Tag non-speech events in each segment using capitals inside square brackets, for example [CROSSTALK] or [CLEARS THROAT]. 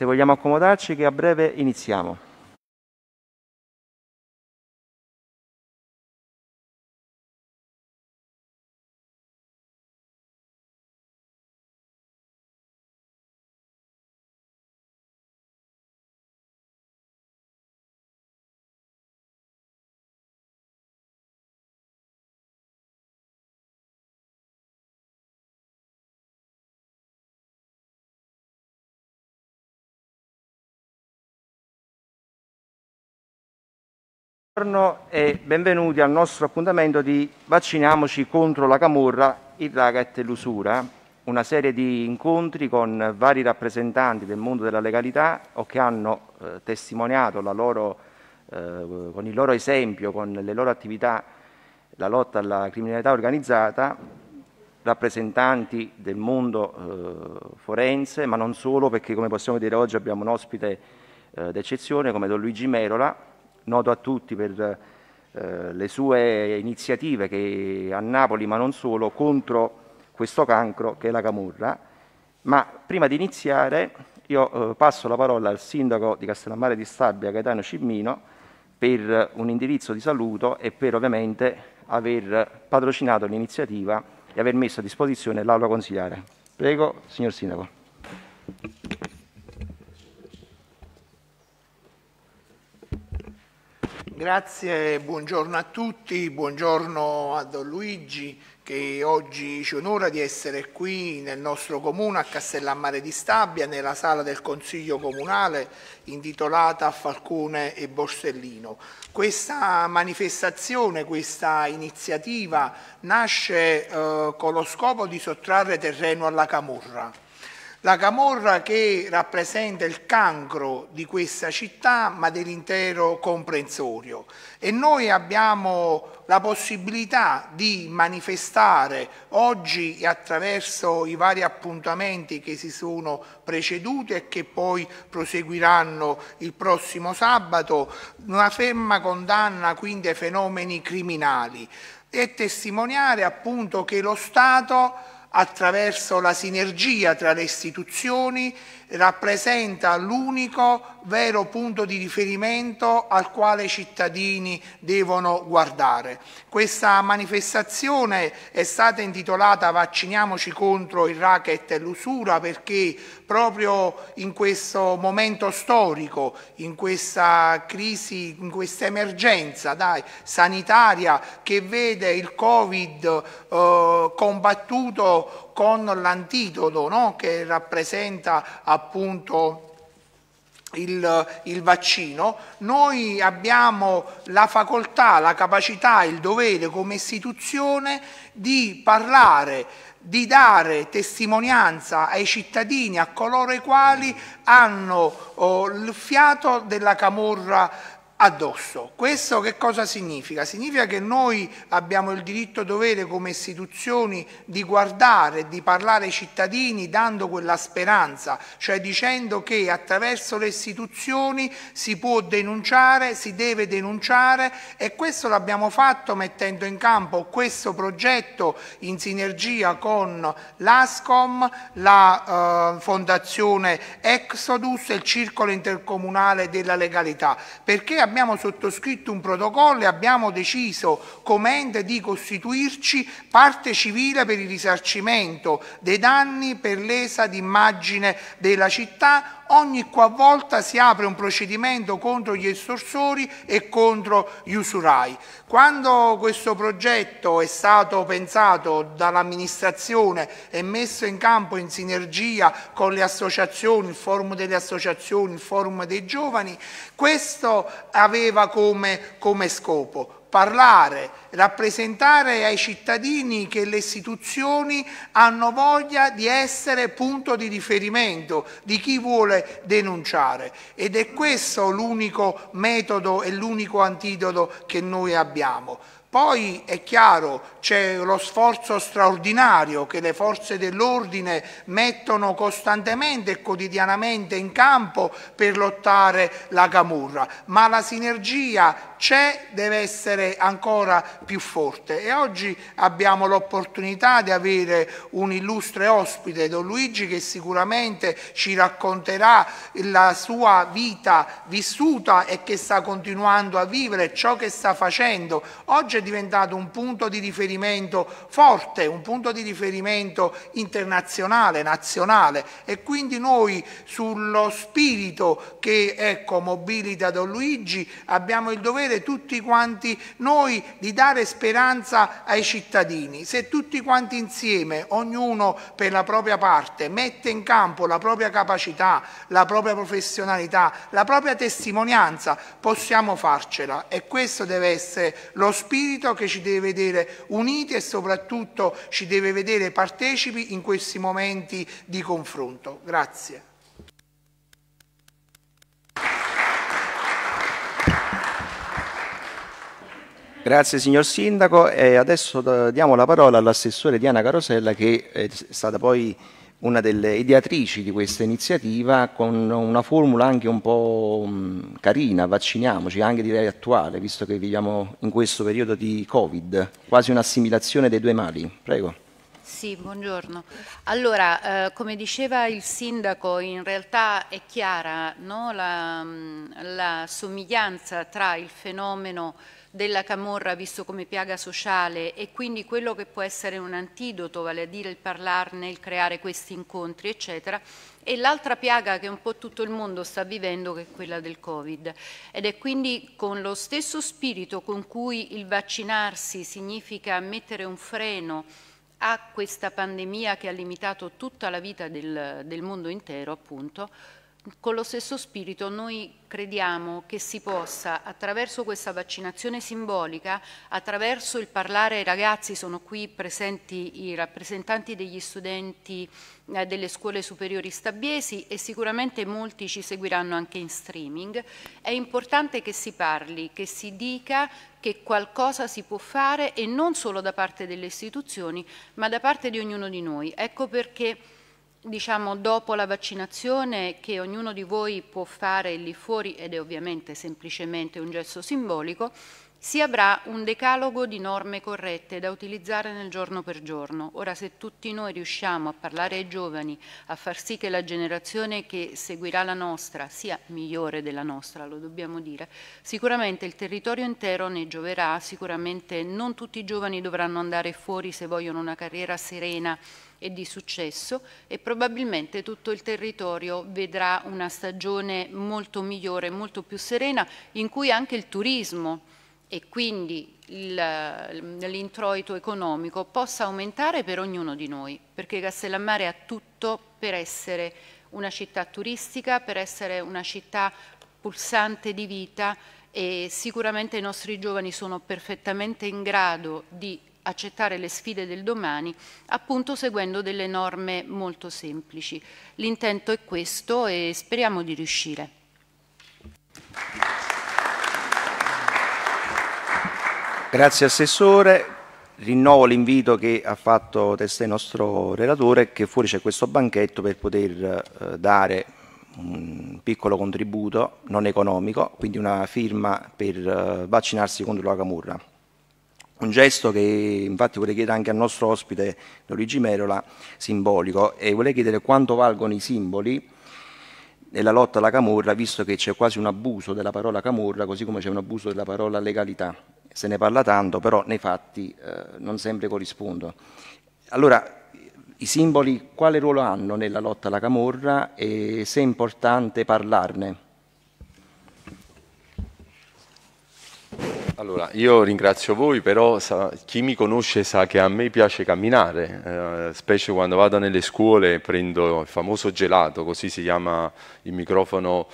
se vogliamo accomodarci che a breve iniziamo. Buongiorno e benvenuti al nostro appuntamento di Vacciniamoci contro la camorra, il racket e l'usura, una serie di incontri con vari rappresentanti del mondo della legalità o che hanno eh, testimoniato loro, eh, con il loro esempio, con le loro attività, la lotta alla criminalità organizzata, rappresentanti del mondo eh, forense, ma non solo, perché come possiamo dire oggi abbiamo un ospite eh, d'eccezione come Don Luigi Merola, noto a tutti per eh, le sue iniziative che a Napoli, ma non solo, contro questo cancro che è la camorra. Ma prima di iniziare io eh, passo la parola al sindaco di Castellammare di Stabia, Gaetano Cimmino, per un indirizzo di saluto e per ovviamente aver patrocinato l'iniziativa e aver messo a disposizione l'aula consigliare. Prego, signor sindaco. Grazie, buongiorno a tutti, buongiorno a Don Luigi che oggi ci onora di essere qui nel nostro comune a Castellammare di Stabia nella sala del Consiglio Comunale intitolata a Falcone e Borsellino. Questa manifestazione, questa iniziativa nasce eh, con lo scopo di sottrarre terreno alla Camurra. La camorra che rappresenta il cancro di questa città ma dell'intero comprensorio e noi abbiamo la possibilità di manifestare oggi e attraverso i vari appuntamenti che si sono preceduti e che poi proseguiranno il prossimo sabato una ferma condanna quindi ai fenomeni criminali e testimoniare appunto che lo Stato attraverso la sinergia tra le istituzioni rappresenta l'unico vero punto di riferimento al quale i cittadini devono guardare. Questa manifestazione è stata intitolata Vacciniamoci contro il racket e l'usura perché proprio in questo momento storico, in questa crisi, in questa emergenza dai, sanitaria che vede il Covid eh, combattuto con l'antidoto no? che rappresenta appunto il, il, vaccino, noi abbiamo la facoltà, la capacità, il dovere come istituzione di parlare, di dare testimonianza ai cittadini, a coloro i quali hanno oh, il fiato della camorra addosso. Questo che cosa significa? Significa che noi abbiamo il diritto dovere come istituzioni di guardare, di parlare ai cittadini dando quella speranza, cioè dicendo che attraverso le istituzioni si può denunciare, si deve denunciare e questo l'abbiamo fatto mettendo in campo questo progetto in sinergia con l'ASCOM, la eh, Fondazione Exodus e il Circolo Intercomunale della Legalità, perché abbiamo abbiamo sottoscritto un protocollo e abbiamo deciso come ente di costituirci parte civile per il risarcimento dei danni per l'esa d'immagine della città ogni qualvolta si apre un procedimento contro gli estorsori e contro gli usurai. Quando questo progetto è stato pensato dall'amministrazione e messo in campo in sinergia con le associazioni, il forum delle associazioni, il forum dei giovani, questo aveva come, come scopo parlare, rappresentare ai cittadini che le istituzioni hanno voglia di essere punto di riferimento di chi vuole denunciare ed è questo l'unico metodo e l'unico antidoto che noi abbiamo. Poi è chiaro, c'è lo sforzo straordinario che le forze dell'ordine mettono costantemente e quotidianamente in campo per lottare la camurra, ma la sinergia c'è, deve essere ancora più forte e oggi abbiamo l'opportunità di avere un illustre ospite, Don Luigi, che sicuramente ci racconterà la sua vita vissuta e che sta continuando a vivere, ciò che sta facendo. Oggi è diventato un punto di riferimento forte, un punto di riferimento internazionale, nazionale e quindi noi sullo spirito che ecco, mobilita Don Luigi abbiamo il dovere tutti quanti noi di dare speranza ai cittadini. Se tutti quanti insieme, ognuno per la propria parte, mette in campo la propria capacità, la propria professionalità, la propria testimonianza, possiamo farcela e questo deve essere lo spirito spirito che ci deve vedere uniti e soprattutto ci deve vedere partecipi in questi momenti di confronto. Grazie. Grazie signor Sindaco e adesso diamo la parola all'assessore Diana Carosella che è stata poi una delle ideatrici di questa iniziativa con una formula anche un po' mm, carina, vacciniamoci, anche direi attuale, visto che viviamo in questo periodo di Covid, quasi un'assimilazione dei due mali. Prego. Sì, buongiorno. Allora, eh, come diceva il sindaco, in realtà è chiara no? la, mm, la somiglianza tra il fenomeno della camorra visto come piaga sociale e quindi quello che può essere un antidoto, vale a dire il parlarne, il creare questi incontri, eccetera, e l'altra piaga che un po' tutto il mondo sta vivendo che è quella del Covid ed è quindi con lo stesso spirito con cui il vaccinarsi significa mettere un freno a questa pandemia che ha limitato tutta la vita del, del mondo intero appunto con lo stesso spirito noi crediamo che si possa, attraverso questa vaccinazione simbolica, attraverso il parlare ai ragazzi, sono qui presenti i rappresentanti degli studenti eh, delle scuole superiori stabiesi e sicuramente molti ci seguiranno anche in streaming, è importante che si parli, che si dica che qualcosa si può fare e non solo da parte delle istituzioni, ma da parte di ognuno di noi. Ecco perché diciamo dopo la vaccinazione che ognuno di voi può fare lì fuori ed è ovviamente semplicemente un gesto simbolico, si avrà un decalogo di norme corrette da utilizzare nel giorno per giorno. Ora se tutti noi riusciamo a parlare ai giovani, a far sì che la generazione che seguirà la nostra sia migliore della nostra, lo dobbiamo dire, sicuramente il territorio intero ne gioverà, sicuramente non tutti i giovani dovranno andare fuori se vogliono una carriera serena e di successo e probabilmente tutto il territorio vedrà una stagione molto migliore, molto più serena, in cui anche il turismo e quindi l'introito economico possa aumentare per ognuno di noi, perché Castellammare ha tutto per essere una città turistica, per essere una città pulsante di vita e sicuramente i nostri giovani sono perfettamente in grado di accettare le sfide del domani, appunto seguendo delle norme molto semplici. L'intento è questo e speriamo di riuscire. Grazie Assessore. Rinnovo l'invito che ha fatto testa il nostro relatore che fuori c'è questo banchetto per poter eh, dare un piccolo contributo non economico, quindi una firma per eh, vaccinarsi contro la camurra. Un gesto che infatti vorrei chiedere anche al nostro ospite Luigi Merola, simbolico, e vorrei chiedere quanto valgono i simboli nella lotta alla camorra, visto che c'è quasi un abuso della parola camorra, così come c'è un abuso della parola legalità. Se ne parla tanto, però nei fatti eh, non sempre corrispondono. Allora, i simboli quale ruolo hanno nella lotta alla camorra e se è importante parlarne? Allora, io ringrazio voi, però sa, chi mi conosce sa che a me piace camminare, eh, specie quando vado nelle scuole e prendo il famoso gelato, così si chiama il microfono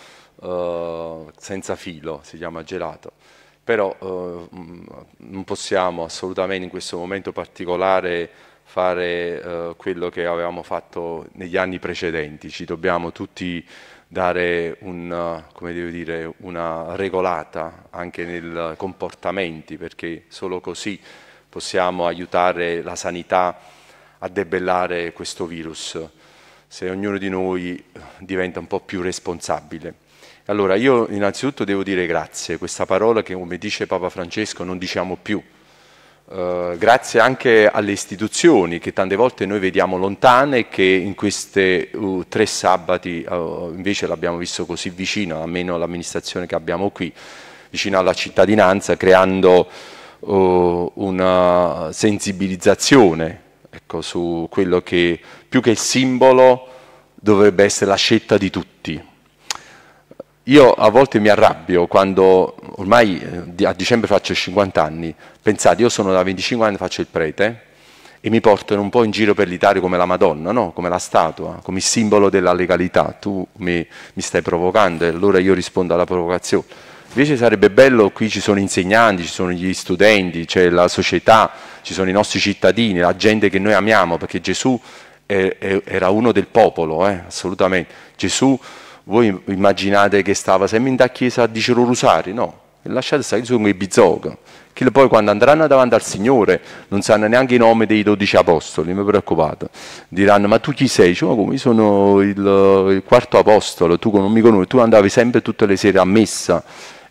eh, senza filo, si chiama gelato. Però eh, mm, non possiamo assolutamente in questo momento particolare fare eh, quello che avevamo fatto negli anni precedenti, ci dobbiamo tutti dare un, dire, una regolata anche nei comportamenti, perché solo così possiamo aiutare la sanità a debellare questo virus, se ognuno di noi diventa un po' più responsabile. Allora, io innanzitutto devo dire grazie, questa parola che come dice Papa Francesco non diciamo più, eh, grazie anche alle istituzioni che tante volte noi vediamo lontane e che in questi uh, tre sabati uh, invece l'abbiamo visto così vicino, almeno l'amministrazione che abbiamo qui, vicino alla cittadinanza, creando uh, una sensibilizzazione ecco, su quello che più che il simbolo dovrebbe essere la scelta di tutti. Io a volte mi arrabbio quando, ormai eh, a dicembre faccio 50 anni, pensate, io sono da 25 anni, faccio il prete e mi portano un po' in giro per l'Italia come la Madonna, no? come la statua, come il simbolo della legalità. Tu mi, mi stai provocando e allora io rispondo alla provocazione. Invece sarebbe bello, qui ci sono insegnanti, ci sono gli studenti, c'è la società, ci sono i nostri cittadini, la gente che noi amiamo, perché Gesù è, eh, è, eh, era uno del popolo, eh? assolutamente. Gesù voi immaginate che stava sempre in chiesa a dire rosari? No, lasciate stare, sono i bizzocchi, che poi quando andranno davanti al Signore non sanno neanche i nomi dei dodici apostoli, mi preoccupate. Diranno, ma tu chi sei? Dice, come, io sono il, il quarto apostolo, tu non mi conosci, tu andavi sempre tutte le sere a messa,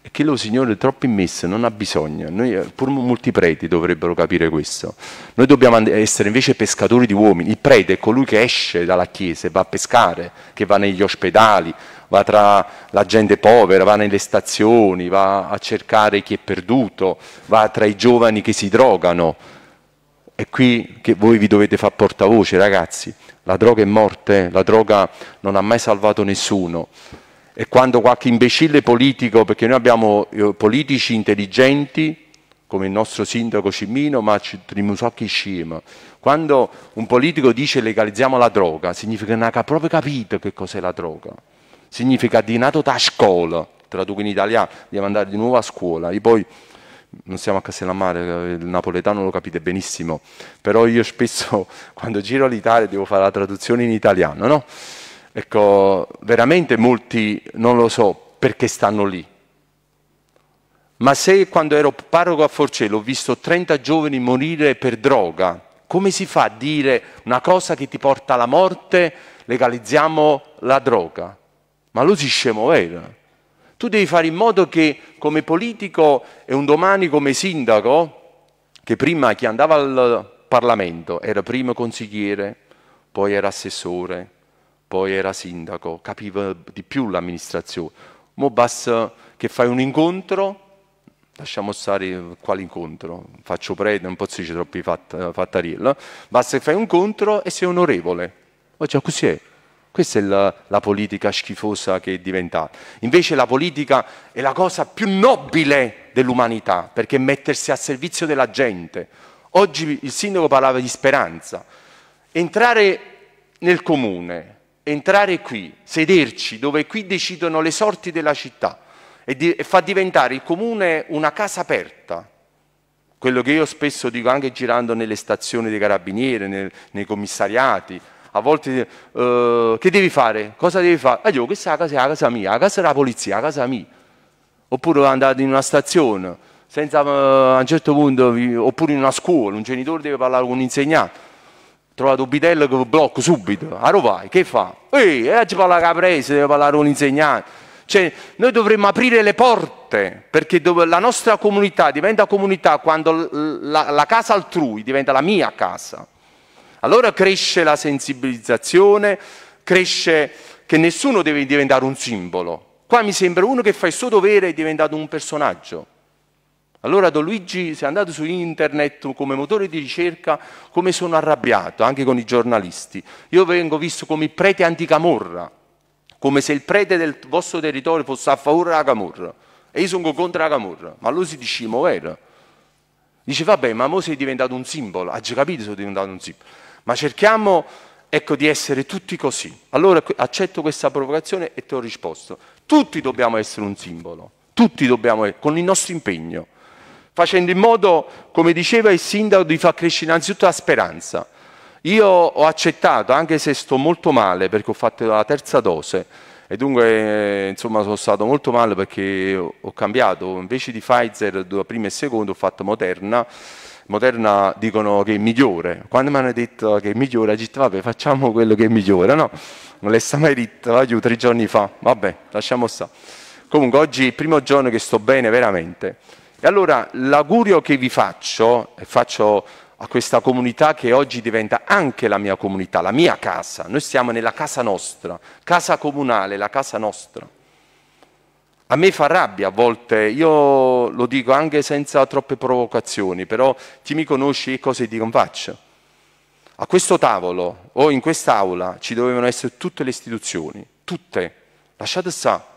è che lo Signore troppo in immesso non ha bisogno, Noi, eh, pur molti preti dovrebbero capire questo. Noi dobbiamo essere invece pescatori di uomini, il prete è colui che esce dalla chiesa e va a pescare, che va negli ospedali, va tra la gente povera, va nelle stazioni, va a cercare chi è perduto, va tra i giovani che si drogano. È qui che voi vi dovete far portavoce, ragazzi. La droga è morte, la droga non ha mai salvato nessuno e quando qualche imbecille politico, perché noi abbiamo eh, politici intelligenti, come il nostro sindaco Cimmino, ma Trimusocchi Scima, quando un politico dice legalizziamo la droga, significa che non ha proprio capito che cos'è la droga. Significa di nato da scuola, traduco in italiano, devo andare di nuovo a scuola. E poi non siamo a Castellammare, eh, il napoletano lo capite benissimo, però io spesso [LAUGHS] quando giro l'Italia devo fare la traduzione in italiano, no? Ecco, veramente molti non lo so perché stanno lì. Ma se quando ero parroco a Forcello ho visto 30 giovani morire per droga, come si fa a dire una cosa che ti porta alla morte, legalizziamo la droga? Ma lo si scemo vero. Tu devi fare in modo che come politico e un domani come sindaco, che prima chi andava al Parlamento era primo consigliere, poi era assessore, poi era sindaco, capiva di più l'amministrazione. Mo basta che fai un incontro, lasciamo stare quale incontro, faccio preda, non posso dire troppi fatt fattarilla, basta che fai un incontro e sei onorevole. Ma cioè, così è. Questa è la, la, politica schifosa che è diventata. Invece la politica è la cosa più nobile dell'umanità, perché mettersi a servizio della gente. Oggi il sindaco parlava di speranza. Entrare nel comune, entrare qui, sederci, dove qui decidono le sorti della città e, di, e fa diventare il comune una casa aperta, quello che io spesso dico anche girando nelle stazioni dei carabinieri, nel, nei commissariati, a volte eh, che devi fare? Cosa devi fare? Ah, io, questa è la casa, è la casa mia, la casa della polizia, la casa mia. Oppure andate in una stazione, senza, eh, a un certo punto, oppure in una scuola, un genitore deve parlare con un insegnante trovato un bidello che blocco subito. A Rovai, che fa? Ehi, e oggi parla caprese, deve parlare un insegnante. Cioè, noi dovremmo aprire le porte, perché la nostra comunità diventa comunità quando la, la casa altrui diventa la mia casa. Allora cresce la sensibilizzazione, cresce che nessuno deve diventare un simbolo. Qua mi sembra uno che fa il suo dovere è diventato un personaggio. Allora Don Luigi, se andate su internet come motore di ricerca, come sono arrabbiato, anche con i giornalisti. Io vengo visto come il prete anticamorra, come se il prete del vostro territorio fosse a favore della camorra. E io sono contro la camorra, ma lui si dice muovere. Dice, vabbè, ma mo sei diventato un simbolo, ha ah, già capito sono diventato un simbolo. Ma cerchiamo ecco, di essere tutti così. Allora accetto questa provocazione e ti ho risposto. Tutti dobbiamo essere un simbolo, tutti dobbiamo, con il nostro impegno facendo in modo, come diceva il sindaco, di far crescere innanzitutto la speranza. Io ho accettato, anche se sto molto male perché ho fatto la terza dose, e dunque eh, insomma sono stato molto male perché ho cambiato, invece di Pfizer prima e seconda ho fatto Moderna, Moderna dicono che è migliore, quando mi hanno detto che è migliore ho detto vabbè facciamo quello che è migliore, no? Non l'è mai detto, io tre giorni fa, vabbè lasciamo stare. Comunque oggi è il primo giorno che sto bene veramente. E allora l'augurio che vi faccio, e faccio a questa comunità che oggi diventa anche la mia comunità, la mia casa, noi siamo nella casa nostra, casa comunale, la casa nostra. A me fa rabbia a volte, io lo dico anche senza troppe provocazioni, però chi mi conosce cosa dico faccio. A questo tavolo o in quest'aula ci dovevano essere tutte le istituzioni, tutte, lasciate stare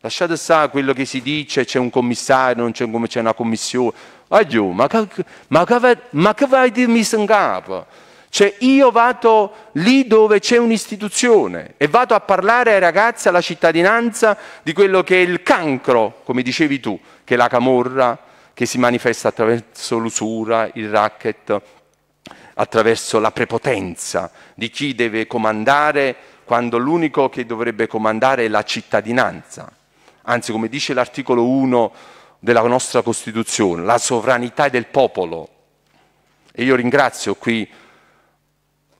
Lasciate stare quello che si dice, c'è un commissario, non c'è, c'è una commissione. Addio, ah, ma che, ma, che, ma che vai a dirmi in capo? Cioè io vado lì dove c'è un'istituzione e vado a parlare ai ragazzi, alla cittadinanza di quello che è il cancro, come dicevi tu, che è la camorra, che si manifesta attraverso l'usura, il racket, attraverso la prepotenza di chi deve comandare quando l'unico che dovrebbe comandare è la cittadinanza anzi come dice l'articolo 1 della nostra Costituzione, la sovranità del popolo. E io ringrazio qui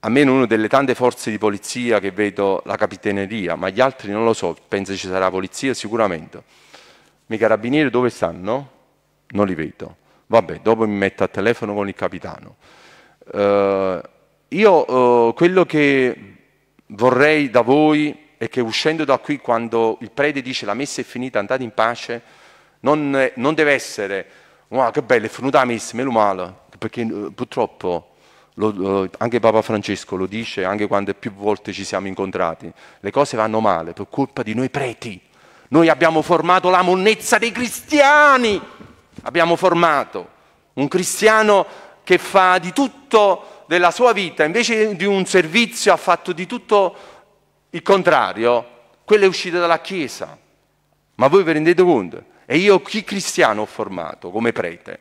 almeno una delle tante forze di polizia che vedo la capitaneria, ma gli altri non lo so, penso ci sarà polizia sicuramente. I carabinieri dove stanno? Non li vedo. Vabbè, dopo mi metto a telefono con il capitano. Uh, io uh, quello che vorrei da voi e che uscendo da qui, quando il prete dice la messa è finita, andate in pace, non, non deve essere, wow, che bello, è finita la messa, meno male, perché eh, purtroppo lo, anche Papa Francesco lo dice, anche quando più volte ci siamo incontrati, le cose vanno male per colpa di noi preti. Noi abbiamo formato la monnezza dei cristiani, abbiamo formato un cristiano che fa di tutto della sua vita, invece di un servizio ha fatto di tutto il contrario, quello è uscito dalla Chiesa. Ma voi vi rendete conto? E io chi cristiano ho formato come prete?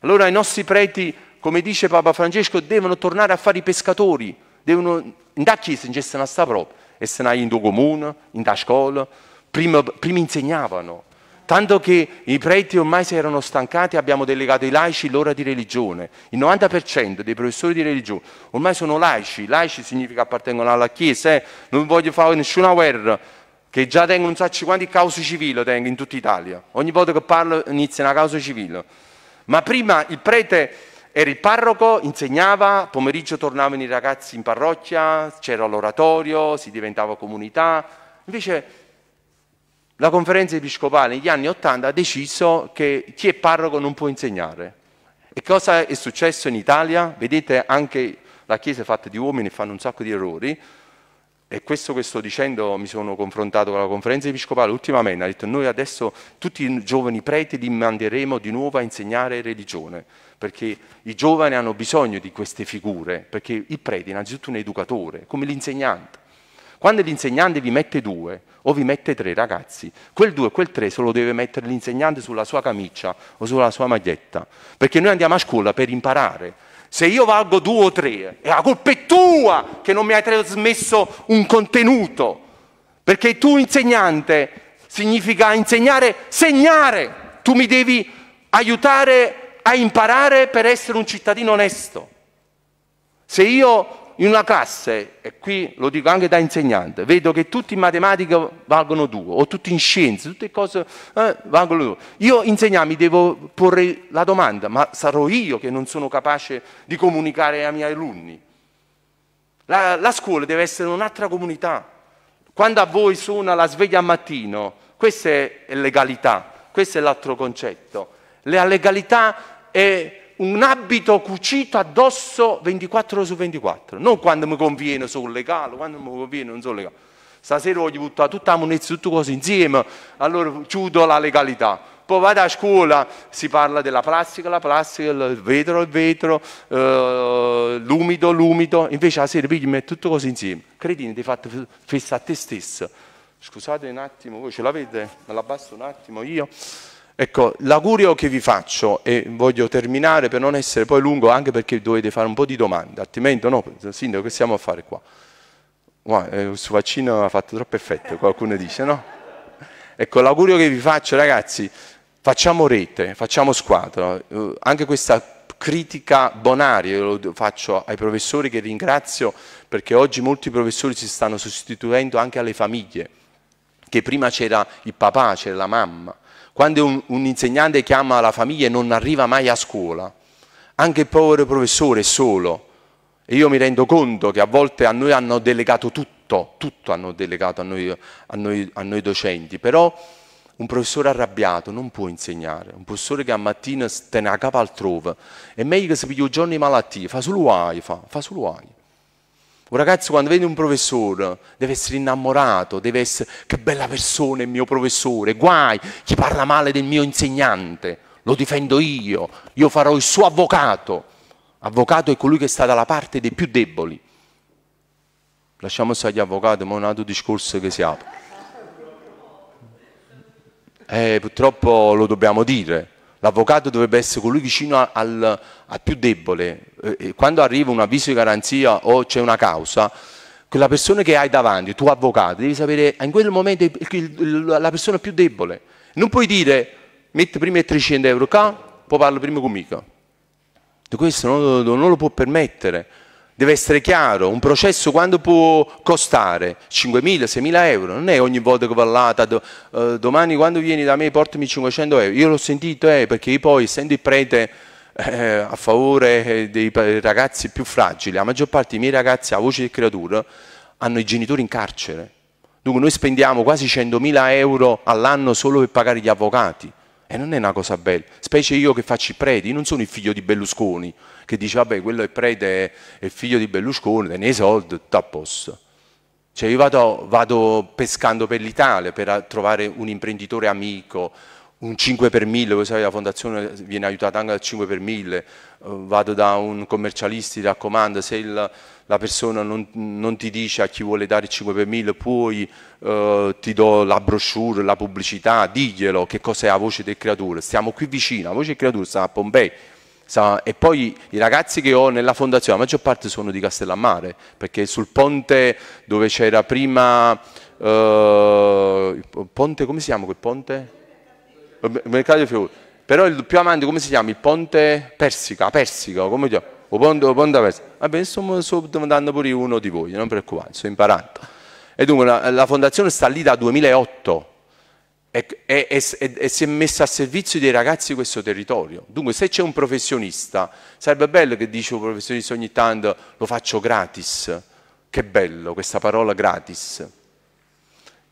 Allora i nostri preti, come dice Papa Francesco, devono tornare a fare i pescatori, devono andare a chiesa, non ce ne sta proprio, e se ne in tuo comune, in da scuola, prima, prima insegnavano, tanto che i preti ormai si erano stancati, abbiamo delegato i laici l'ora di religione. Il 90% dei professori di religione ormai sono laici, laici significa appartengono alla Chiesa, eh? non voglio fare nessuna guerra, che già tengo non so quanti cause civili tengo in tutta Italia. Ogni volta che parlo inizia una causa civile. Ma prima il prete era il parroco, insegnava, pomeriggio tornavano i ragazzi in parrocchia, c'era l'oratorio, si diventava comunità. Invece la conferenza episcopale negli anni Ottanta ha deciso che chi è parroco non può insegnare. E cosa è successo in Italia? Vedete anche la Chiesa è fatta di uomini e fanno un sacco di errori. E questo che sto dicendo mi sono confrontato con la conferenza episcopale ultimamente, ha detto noi adesso tutti i giovani preti li manderemo di nuovo a insegnare religione, perché i giovani hanno bisogno di queste figure, perché il prete innanzitutto è un educatore, come l'insegnante. Quando l'insegnante vi mette due o vi mette tre ragazzi, quel due, o quel tre se lo deve mettere l'insegnante sulla sua camicia o sulla sua maglietta, perché noi andiamo a scuola per imparare. Se io valgo due o tre, la colpa è tua che non mi hai trasmesso un contenuto, perché tu insegnante significa insegnare, segnare. Tu mi devi aiutare a imparare per essere un cittadino onesto. Se io in una classe, e qui lo dico anche da insegnante, vedo che tutti in matematica valgono due, o tutti in scienze, tutte cose eh, valgono due. Io insegnare mi devo porre la domanda, ma sarò io che non sono capace di comunicare ai miei alunni? La, la scuola deve essere un'altra comunità. Quando a voi suona la sveglia al mattino, questa è legalità, questo è l'altro concetto. La legalità è un abito cucito addosso 24 ore su 24, non quando mi conviene sono legale, quando mi conviene non sono legale. Stasera voglio buttare tutta la monezza, tutte cose insieme, allora chiudo la legalità. Poi vado a scuola, si parla della plastica, la plastica, il vetro, il vetro, eh, l'umido, l'umido. Invece la sera pigli e tutte cose insieme. Credini, ti fatto festa a te stesso. Scusate un attimo, voi ce l'avete? Me l'abbasso un attimo io. Ecco, l'augurio che vi faccio, e voglio terminare per non essere poi lungo, anche perché dovete fare un po' di domande, altrimenti no, Sindaco, che stiamo a fare qua? Wow, eh, questo vaccino ha fatto troppo effetto, qualcuno dice, no? Ecco, l'augurio che vi faccio, ragazzi, facciamo rete, facciamo squadra. Eh, anche questa critica bonaria lo faccio ai professori che ringrazio perché oggi molti professori si stanno sostituendo anche alle famiglie, che prima c'era il papà, c'era la mamma quando un, un insegnante chiama la famiglia e non arriva mai a scuola, anche il povero professore è solo. E io mi rendo conto che a volte a noi hanno delegato tutto, tutto hanno delegato a noi, a noi, a noi docenti, però un professore arrabbiato non può insegnare, un professore che a mattina sta a capo altrove, è meglio che si piglia il giorno di malattia, fa solo guai, fa, fa solo guai. Un ragazzo quando vede un professore deve essere innamorato, deve essere che bella persona il mio professore, guai, chi parla male del mio insegnante, lo difendo io, io farò il suo avvocato. Avvocato è colui che sta dalla parte dei più deboli. Lasciamo stare gli avvocati, ma è un altro discorso che si apre. Eh, purtroppo lo dobbiamo dire l'avvocato dovrebbe essere colui vicino al, al più debole. Eh, eh, quando arriva un avviso di garanzia o c'è una causa, quella persona che hai davanti, tuo avvocato, devi sapere in quel momento il, la persona più debole. Non puoi dire metti prima i 300 euro qua, poi parlo prima con mica. Questo non, non lo può permettere. Deve essere chiaro, un processo quando può costare? 5.000, 6.000 euro, non è ogni volta che parlate, do, eh, domani quando vieni da me portami 500 euro. Io l'ho sentito eh, perché io poi, essendo il prete eh, a favore eh, dei ragazzi più fragili, la maggior parte dei miei ragazzi a voce di creatura hanno i genitori in carcere. Dunque noi spendiamo quasi 100.000 euro all'anno solo per pagare gli avvocati. E non è una cosa bella, specie io che faccio i preti, io non sono il figlio di Berlusconi, che dice vabbè quello è prete, è figlio di Berlusconi, ne hai soldi, tutto a posto. Cioè io vado, vado pescando per l'Italia per trovare un imprenditore amico, un 5 per 1000, voi sapete la fondazione viene aiutata anche dal 5 per 1000, eh, vado da un commercialista, ti raccomando, se il, la persona non, non, ti dice a chi vuole dare il 5 per 1000, poi eh, ti do la brochure, la pubblicità, diglielo che cos'è la voce del creatore, stiamo qui vicino, la voce del creatore sta a Pompei, e poi i ragazzi che ho nella fondazione, la maggior parte sono di Castellammare, perché sul ponte dove c'era prima, eh, ponte, come si chiama quel ponte? Il mercato di Friuli. Però il più avanti, come si chiama? Il ponte Persica, Persica, come si O ponte, o ponte Persica. Vabbè, sto, sto domandando pure uno di voi, non preoccupate, sto imparando. E dunque la, la fondazione sta lì da 2008, e, e, e, e, si è messa a servizio dei ragazzi di questo territorio. Dunque se c'è un professionista, sarebbe bello che dice un professionista ogni tanto lo faccio gratis, che bello questa parola gratis.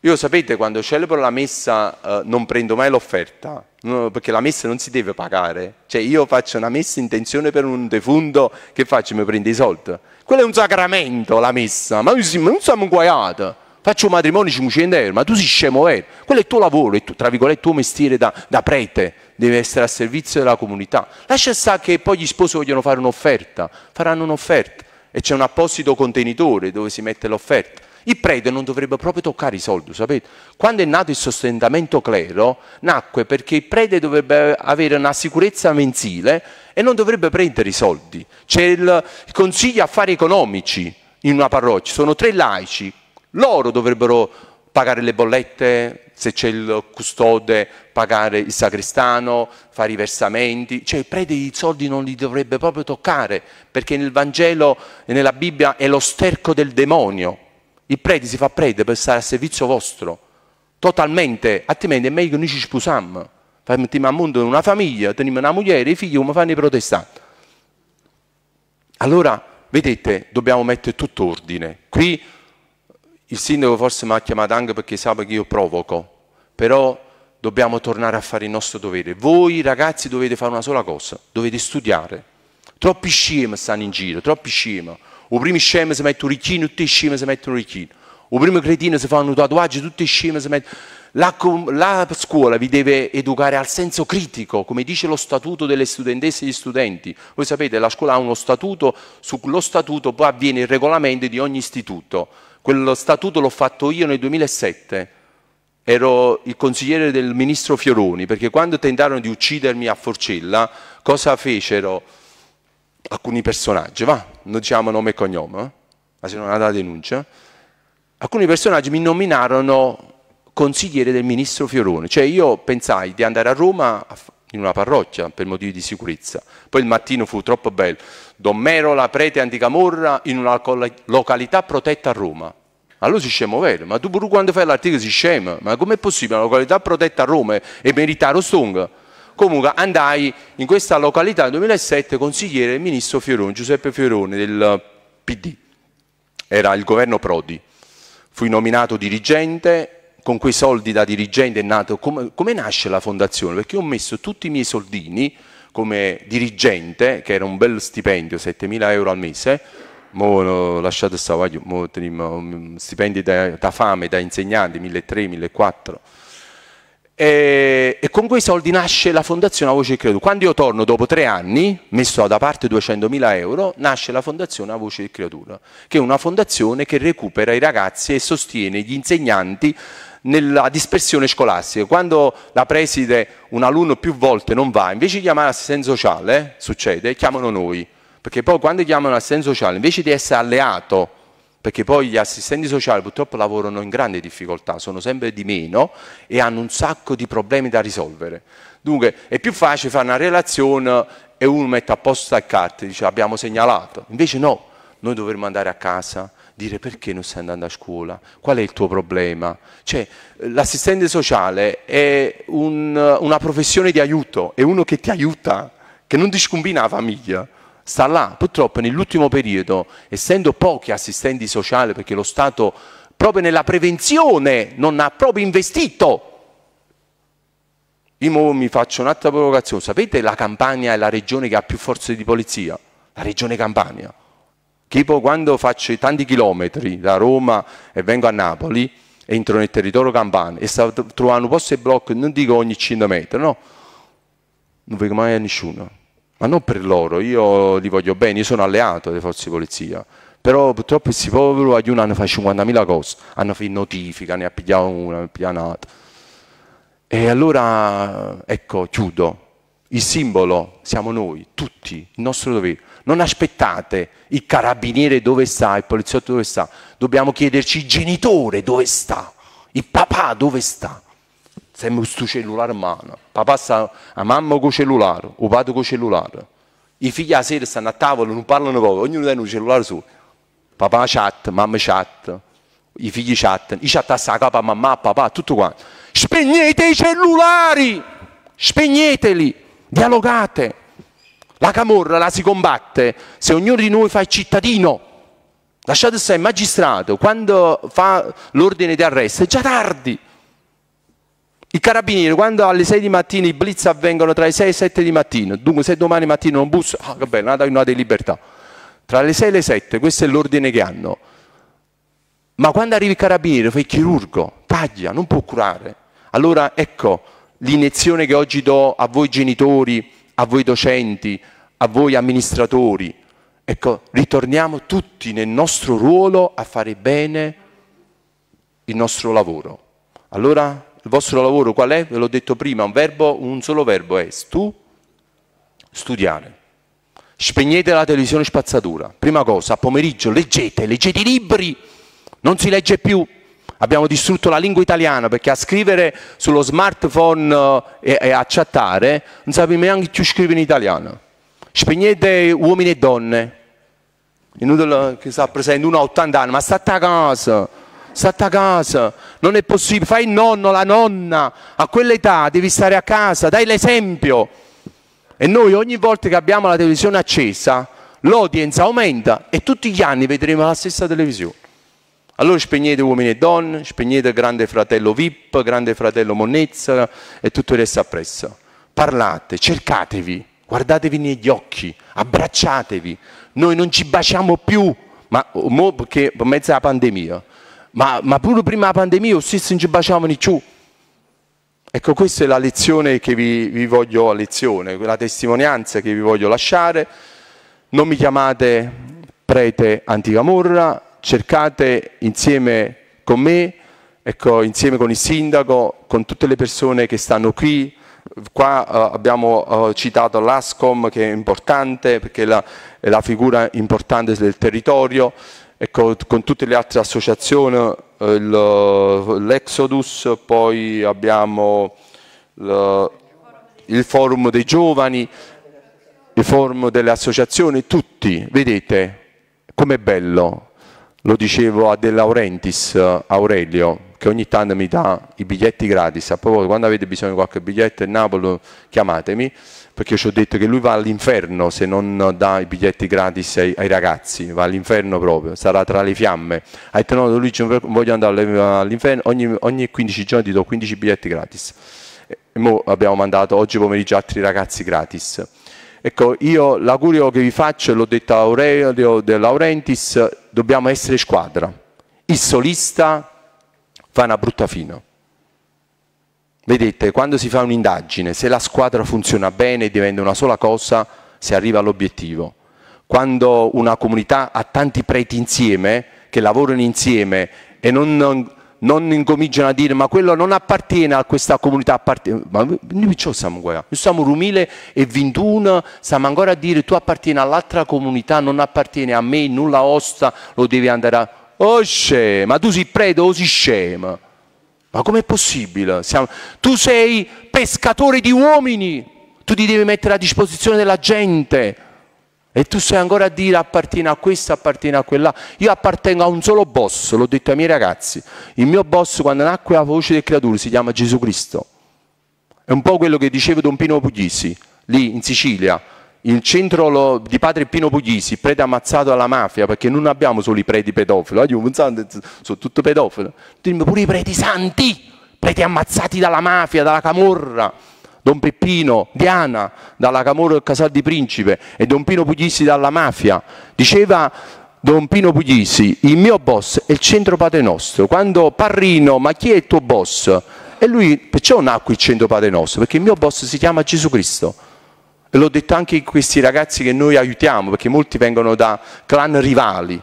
Io sapete quando celebro la messa eh, non prendo mai l'offerta, no, perché la messa non si deve pagare, cioè io faccio una messa in tensione per un defunto, che faccio? Mi prendo i soldi? Quello è un sacramento la messa, ma noi siamo guaiati faccio un matrimonio 500 euro, ma tu sei scemo vero, eh. quello è il tuo lavoro, è tu, tra virgolette il tuo mestiere da, da, prete, deve essere a servizio della comunità. Lascia stare che poi gli sposi vogliono fare un'offerta, faranno un'offerta e c'è un apposito contenitore dove si mette l'offerta. Il prete non dovrebbe proprio toccare i soldi, sapete? Quando è nato il sostentamento clero, nacque perché il prete dovrebbe avere una sicurezza mensile e non dovrebbe prendere i soldi. C'è il consiglio affari economici in una parrocchia, sono tre laici, loro dovrebbero pagare le bollette, se c'è il custode, pagare il sagrestano, fare i versamenti, cioè il prete i soldi non li dovrebbe proprio toccare, perché nel Vangelo e nella Bibbia è lo sterco del demonio. Il prete si fa prete per stare a servizio vostro, totalmente, altrimenti è meglio che noi ci sposiamo, mettiamo a mondo in una famiglia, teniamo una moglie, i figli come fanno i protestanti. Allora, vedete, dobbiamo mettere tutto ordine. Qui il sindaco forse mi ha chiamato anche perché sa che io provoco, però dobbiamo tornare a fare il nostro dovere. Voi ragazzi dovete fare una sola cosa, dovete studiare. Troppi scemi stanno in giro, troppi scemi. O primi scemi si mettono ricchini, tutti i scemi si mettono ricchini. O primi cretini si fanno tatuaggi, tutti i scemi si mettono... La, la scuola vi deve educare al senso critico, come dice lo statuto delle studentesse e degli studenti. Voi sapete, la scuola ha uno statuto, sullo statuto poi avviene il regolamento di ogni istituto. Quello statuto l'ho fatto io nel 2007, ero il consigliere del ministro Fioroni, perché quando tentarono di uccidermi a Forcella, cosa fecero alcuni personaggi? Va, non diciamo nome e cognome, eh? ma se non è andata denuncia. Alcuni personaggi mi nominarono consigliere del ministro Fioroni, cioè io pensai di andare a Roma in una parrocchia per motivi di sicurezza, poi il mattino fu troppo bello, Don Merola, prete anticamorra, in una località protetta a Roma. Allora si scemo vero, ma tu pure quando fai l'articolo si scema, ma com'è possibile una località protetta a Roma e meritare stonga? Comunque andai in questa località nel 2007 consigliere del ministro Fioroni, Giuseppe Fioroni del PD, era il governo Prodi, fui nominato dirigente, con quei soldi da dirigente è nato, come, come nasce la fondazione? Perché ho messo tutti i miei soldini come dirigente, che era un bel stipendio, 7.000 euro al mese, mo lasciate stare, stipendi da, da, fame, da insegnanti, 1.300, 1.400. E, e, con quei soldi nasce la fondazione A Voce e Credo. Quando io torno dopo tre anni, messo da parte 200.000 euro, nasce la fondazione A Voce e Creatura, che è una fondazione che recupera i ragazzi e sostiene gli insegnanti nella dispersione scolastica. Quando la preside un alunno più volte non va, invece di chiamare assistenza sociale, succede, chiamano noi. Perché poi quando chiamano assistenza sociale, invece di essere alleato, perché poi gli assistenti sociali purtroppo lavorano in grande difficoltà, sono sempre di meno e hanno un sacco di problemi da risolvere. Dunque è più facile fare una relazione e uno mette a posto staccate, dice abbiamo segnalato. Invece no, noi dovremmo andare a casa, dire perché non stai andando a scuola, qual è il tuo problema. Cioè, l'assistente sociale è un, una professione di aiuto, è uno che ti aiuta, che non ti scombina la famiglia. Sta là, purtroppo nell'ultimo periodo, essendo pochi assistenti sociali, perché lo Stato proprio nella prevenzione non ha proprio investito, io mi faccio un'altra provocazione. Sapete la Campania è la regione che ha più forze di polizia? La regione Campania. Tipo quando faccio tanti chilometri da Roma e vengo a Napoli, entro nel territorio campano e sto trovando un posto e blocco, non dico ogni 5 metri, no, non vengo mai a nessuno. Ma non per loro, io li voglio bene, io sono alleato delle forze di polizia però purtroppo questi poveri a Yuna hanno fatto 50.000 cose, hanno fatto notifica, ne ha pigliato una, ne ha pigliato un'altra. E allora, ecco, chiudo, il simbolo siamo noi, tutti, il nostro dovere non aspettate il carabiniere dove sta, il poliziotto dove sta, dobbiamo chiederci il genitore dove sta, il papà dove sta. Sembra questo cellulare a mano, papà sta a mamma con cellulare, o padre con cellulare. I figli a sera stanno a tavola, non parlano proprio, ognuno ha un cellulare suo. Papà chat, mamma chat, i figli chat, i chat a sta capa, mamma, papà, tutto quanto. Spegnete i cellulari, spegneteli, dialogate. La camorra la si combatte se ognuno di noi fa il cittadino. Lasciate stare il magistrato, quando fa l'ordine di arresto è già tardi. Il carabiniere, quando alle 6 di mattina i blitz avvengono tra le 6 e le 7 di mattina, dunque se domani mattina non bussa, ah che bello, dai una di libertà. Tra le 6 e le 7, questo è l'ordine che hanno. Ma quando arriva il carabiniere, fa il chirurgo, taglia, non può curare. Allora ecco l'iniezione che oggi do a voi genitori, a voi docenti, a voi amministratori. Ecco, ritorniamo tutti nel nostro ruolo a fare bene il nostro lavoro. Allora, il vostro lavoro qual è? Ve l'ho detto prima, un, verbo, un solo verbo è stu, studiare. Spegnete la televisione spazzatura. Prima cosa, a pomeriggio leggete, leggete i libri, non si legge più, Abbiamo distrutto la lingua italiana perché a scrivere sullo smartphone e, eh, e a chattare non sappiamo neanche più scrivere in italiano. Spegnete uomini e donne. Inutile eh, che sta presente uno a 80 anni, ma state a casa, state a casa, non è possibile, fai il nonno, la nonna, a quell'età devi stare a casa, dai l'esempio. E noi ogni volta che abbiamo la televisione accesa, l'audience aumenta e tutti gli anni vedremo la stessa televisione. Allora spegnete uomini e donne, spegnete grande fratello VIP, grande fratello Monnezza e tutto il resto appresso. Parlate, cercatevi, guardatevi negli occhi, abbracciatevi. Noi non ci baciamo più, ma mo perché per mezzo alla pandemia. Ma, ma pure prima della pandemia o non ci baciavano più. Ecco, questa è la lezione che vi, vi voglio, lezione, la testimonianza che vi voglio lasciare. Non mi chiamate prete antica morra, cercate insieme con me, ecco, insieme con il sindaco, con tutte le persone che stanno qui, qua eh, abbiamo eh, citato l'ASCOM che è importante perché è la, è la figura importante del territorio, ecco, con tutte le altre associazioni, eh, l'Exodus, poi abbiamo il forum dei giovani, il forum delle associazioni, tutti, vedete com'è bello lo dicevo a De Laurentiis, eh, Aurelio, che ogni tanto mi dà i biglietti gratis. A proposito, quando avete bisogno di qualche biglietto in Napoli, chiamatemi, perché ci ho detto che lui va all'inferno se non dà i biglietti gratis ai, ai ragazzi, va all'inferno proprio, sarà tra le fiamme. Ha detto no, lui voglio andare all'inferno, ogni, ogni 15 giorni ti do 15 biglietti gratis. E mo abbiamo mandato oggi pomeriggio altri ragazzi gratis. Ecco, io l'augurio che vi faccio, l'ho detto a Aurelio De Laurentiis, dobbiamo essere squadra. Il solista fa una brutta fine. Vedete, quando si fa un'indagine, se la squadra funziona bene e diventa una sola cosa, si arriva all'obiettivo. Quando una comunità ha tanti preti insieme, che lavorano insieme e non, non incominciano a dire ma quello non appartiene a questa comunità, ma noi ciò siamo qua, noi siamo rumile e 21, stiamo ancora a dire tu appartieni all'altra comunità, non appartiene a me, nulla osta, lo devi andare a... Oh scema, tu sei prete o oh, sei scema? Ma com'è possibile? Siamo... Tu sei pescatore di uomini, tu ti devi mettere a disposizione della gente e tu sei ancora a dire appartiene a questo, appartiene a quella. Io appartengo a un solo boss, l'ho detto ai miei ragazzi. Il mio boss quando nacque la voce del creatore si chiama Gesù Cristo. È un po' quello che diceva Don Pino Puglisi, lì in Sicilia. Il centro di padre Pino Puglisi, prete ammazzato alla mafia, perché non abbiamo solo i preti pedofili, eh, sono tutto pedofili. Pure i preti santi, preti ammazzati dalla mafia, dalla camorra. Don Peppino, Diana, dalla Camorra del Casal di Principe e Don Pino Puglisi dalla mafia. Diceva Don Pino Puglisi, il mio boss è il centro Padre Nostro. Quando Parrino, ma chi è il tuo boss? E lui, perciò nacque il centro Padre Nostro, perché il mio boss si chiama Gesù Cristo. E l'ho detto anche a questi ragazzi che noi aiutiamo, perché molti vengono da clan rivali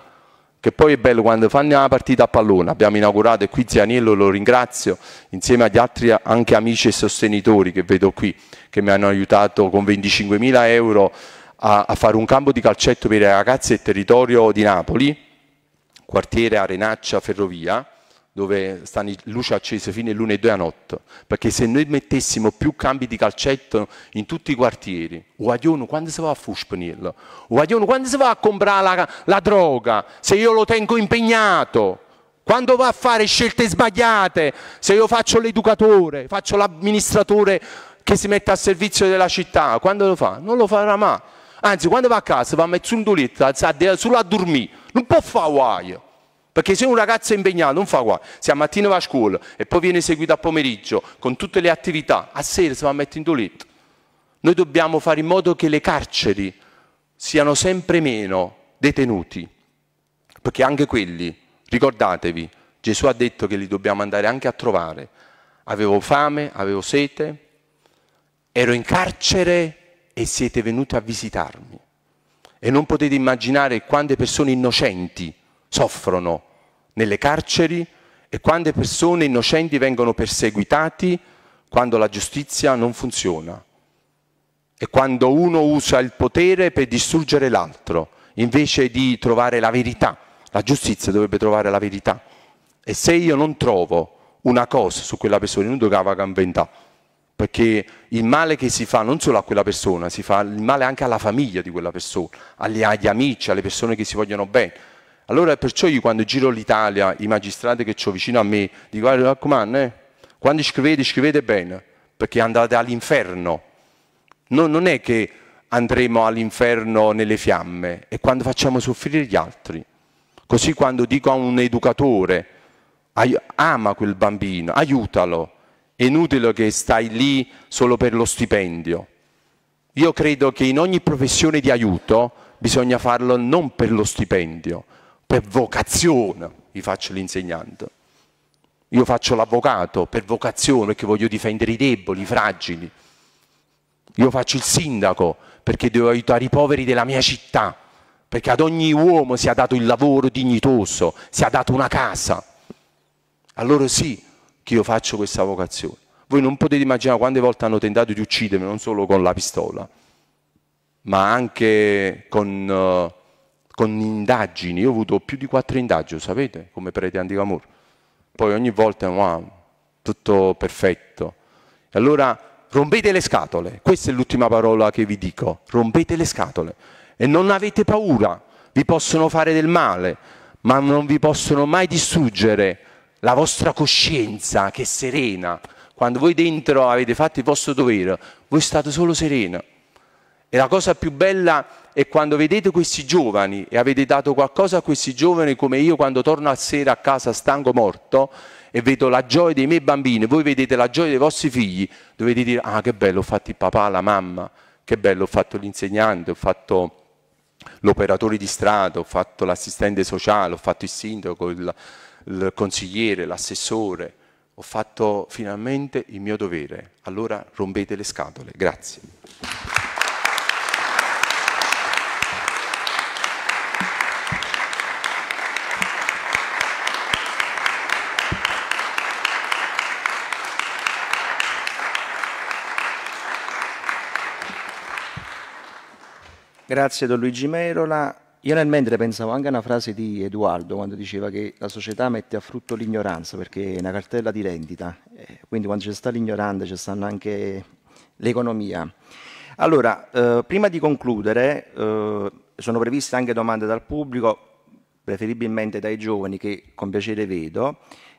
che poi è bello quando fanno una partita a pallone, abbiamo inaugurato e qui Zianiello lo ringrazio, insieme agli altri anche amici e sostenitori che vedo qui, che mi hanno aiutato con 25.000 euro a, a fare un campo di calcetto per i ragazzi del territorio di Napoli, quartiere Arenaccia Ferrovia, dove stanno luci accese fino alle 1 e 2 a notte, perché se noi mettessimo più campi di calcetto in tutti i quartieri, Guaglione quando si va a Fuspinello? Guaglione quando si va a comprare la, la droga? Se io lo tengo impegnato? Quando va a fare scelte sbagliate? Se io faccio l'educatore, faccio l'amministratore che si mette a servizio della città, quando lo fa? Non lo farà mai. Anzi, quando va a casa va a mettere un doletto, sulla a dormire, non può fare guaio. Perché se un ragazzo è impegnato, non fa qua, se a mattina va a scuola e poi viene seguito a pomeriggio con tutte le attività, a sera si va a mettere in toilet. Noi dobbiamo fare in modo che le carceri siano sempre meno detenuti, perché anche quelli, ricordatevi, Gesù ha detto che li dobbiamo andare anche a trovare. Avevo fame, avevo sete, ero in carcere e siete venuti a visitarmi. E non potete immaginare quante persone innocenti soffrono nelle carceri e quante persone innocenti vengono perseguitati quando la giustizia non funziona e quando uno usa il potere per distruggere l'altro invece di trovare la verità. La giustizia dovrebbe trovare la verità. E se io non trovo una cosa su quella persona, non doveva inventare, perché il male che si fa non solo a quella persona, si fa il male anche alla famiglia di quella persona, agli, agli amici, alle persone che si vogliono bene allora perciò io quando giro l'Italia, i magistrati che ho vicino a me, dico, guarda raccomando, eh, quando scrivete, scrivete bene, perché andate all'inferno. No, non è che andremo all'inferno nelle fiamme, è quando facciamo soffrire gli altri. Così quando dico a un educatore, ama quel bambino, aiutalo, è inutile che stai lì solo per lo stipendio. Io credo che in ogni professione di aiuto bisogna farlo non per lo stipendio, per vocazione vi faccio l'insegnante. Io faccio l'avvocato per vocazione perché voglio difendere i deboli, i fragili. Io faccio il sindaco perché devo aiutare i poveri della mia città, perché ad ogni uomo sia dato il lavoro dignitoso, sia dato una casa. Allora sì che io faccio questa vocazione. Voi non potete immaginare quante volte hanno tentato di uccidermi, non solo con la pistola, ma anche con... Uh, con indagini, io ho avuto più di quattro indagini, sapete, come prete Anticamur. Poi ogni volta, wow, tutto perfetto. Allora rompete le scatole, questa è l'ultima parola che vi dico, rompete le scatole e non avete paura, vi possono fare del male, ma non vi possono mai distruggere la vostra coscienza che è serena. Quando voi dentro avete fatto il vostro dovere, voi state solo serena. E la cosa più bella è quando vedete questi giovani e avete dato qualcosa a questi giovani come io quando torno a sera a casa stanco morto e vedo la gioia dei miei bambini, voi vedete la gioia dei vostri figli, dovete dire ah che bello ho fatto il papà, la mamma, che bello ho fatto l'insegnante, ho fatto l'operatore di strada, ho fatto l'assistente sociale, ho fatto il sindaco, il, il consigliere, l'assessore, ho fatto finalmente il mio dovere. Allora rompete le scatole. Grazie. Grazie Don Luigi Merola. Io nel mentre pensavo anche a una frase di Edoardo quando diceva che la società mette a frutto l'ignoranza perché è una cartella di rendita, eh, quindi quando c'è sta l'ignoranza c'è stanno anche l'economia. Allora, eh, prima di concludere, eh, sono previste anche domande dal pubblico, preferibilmente dai giovani che con piacere vedo.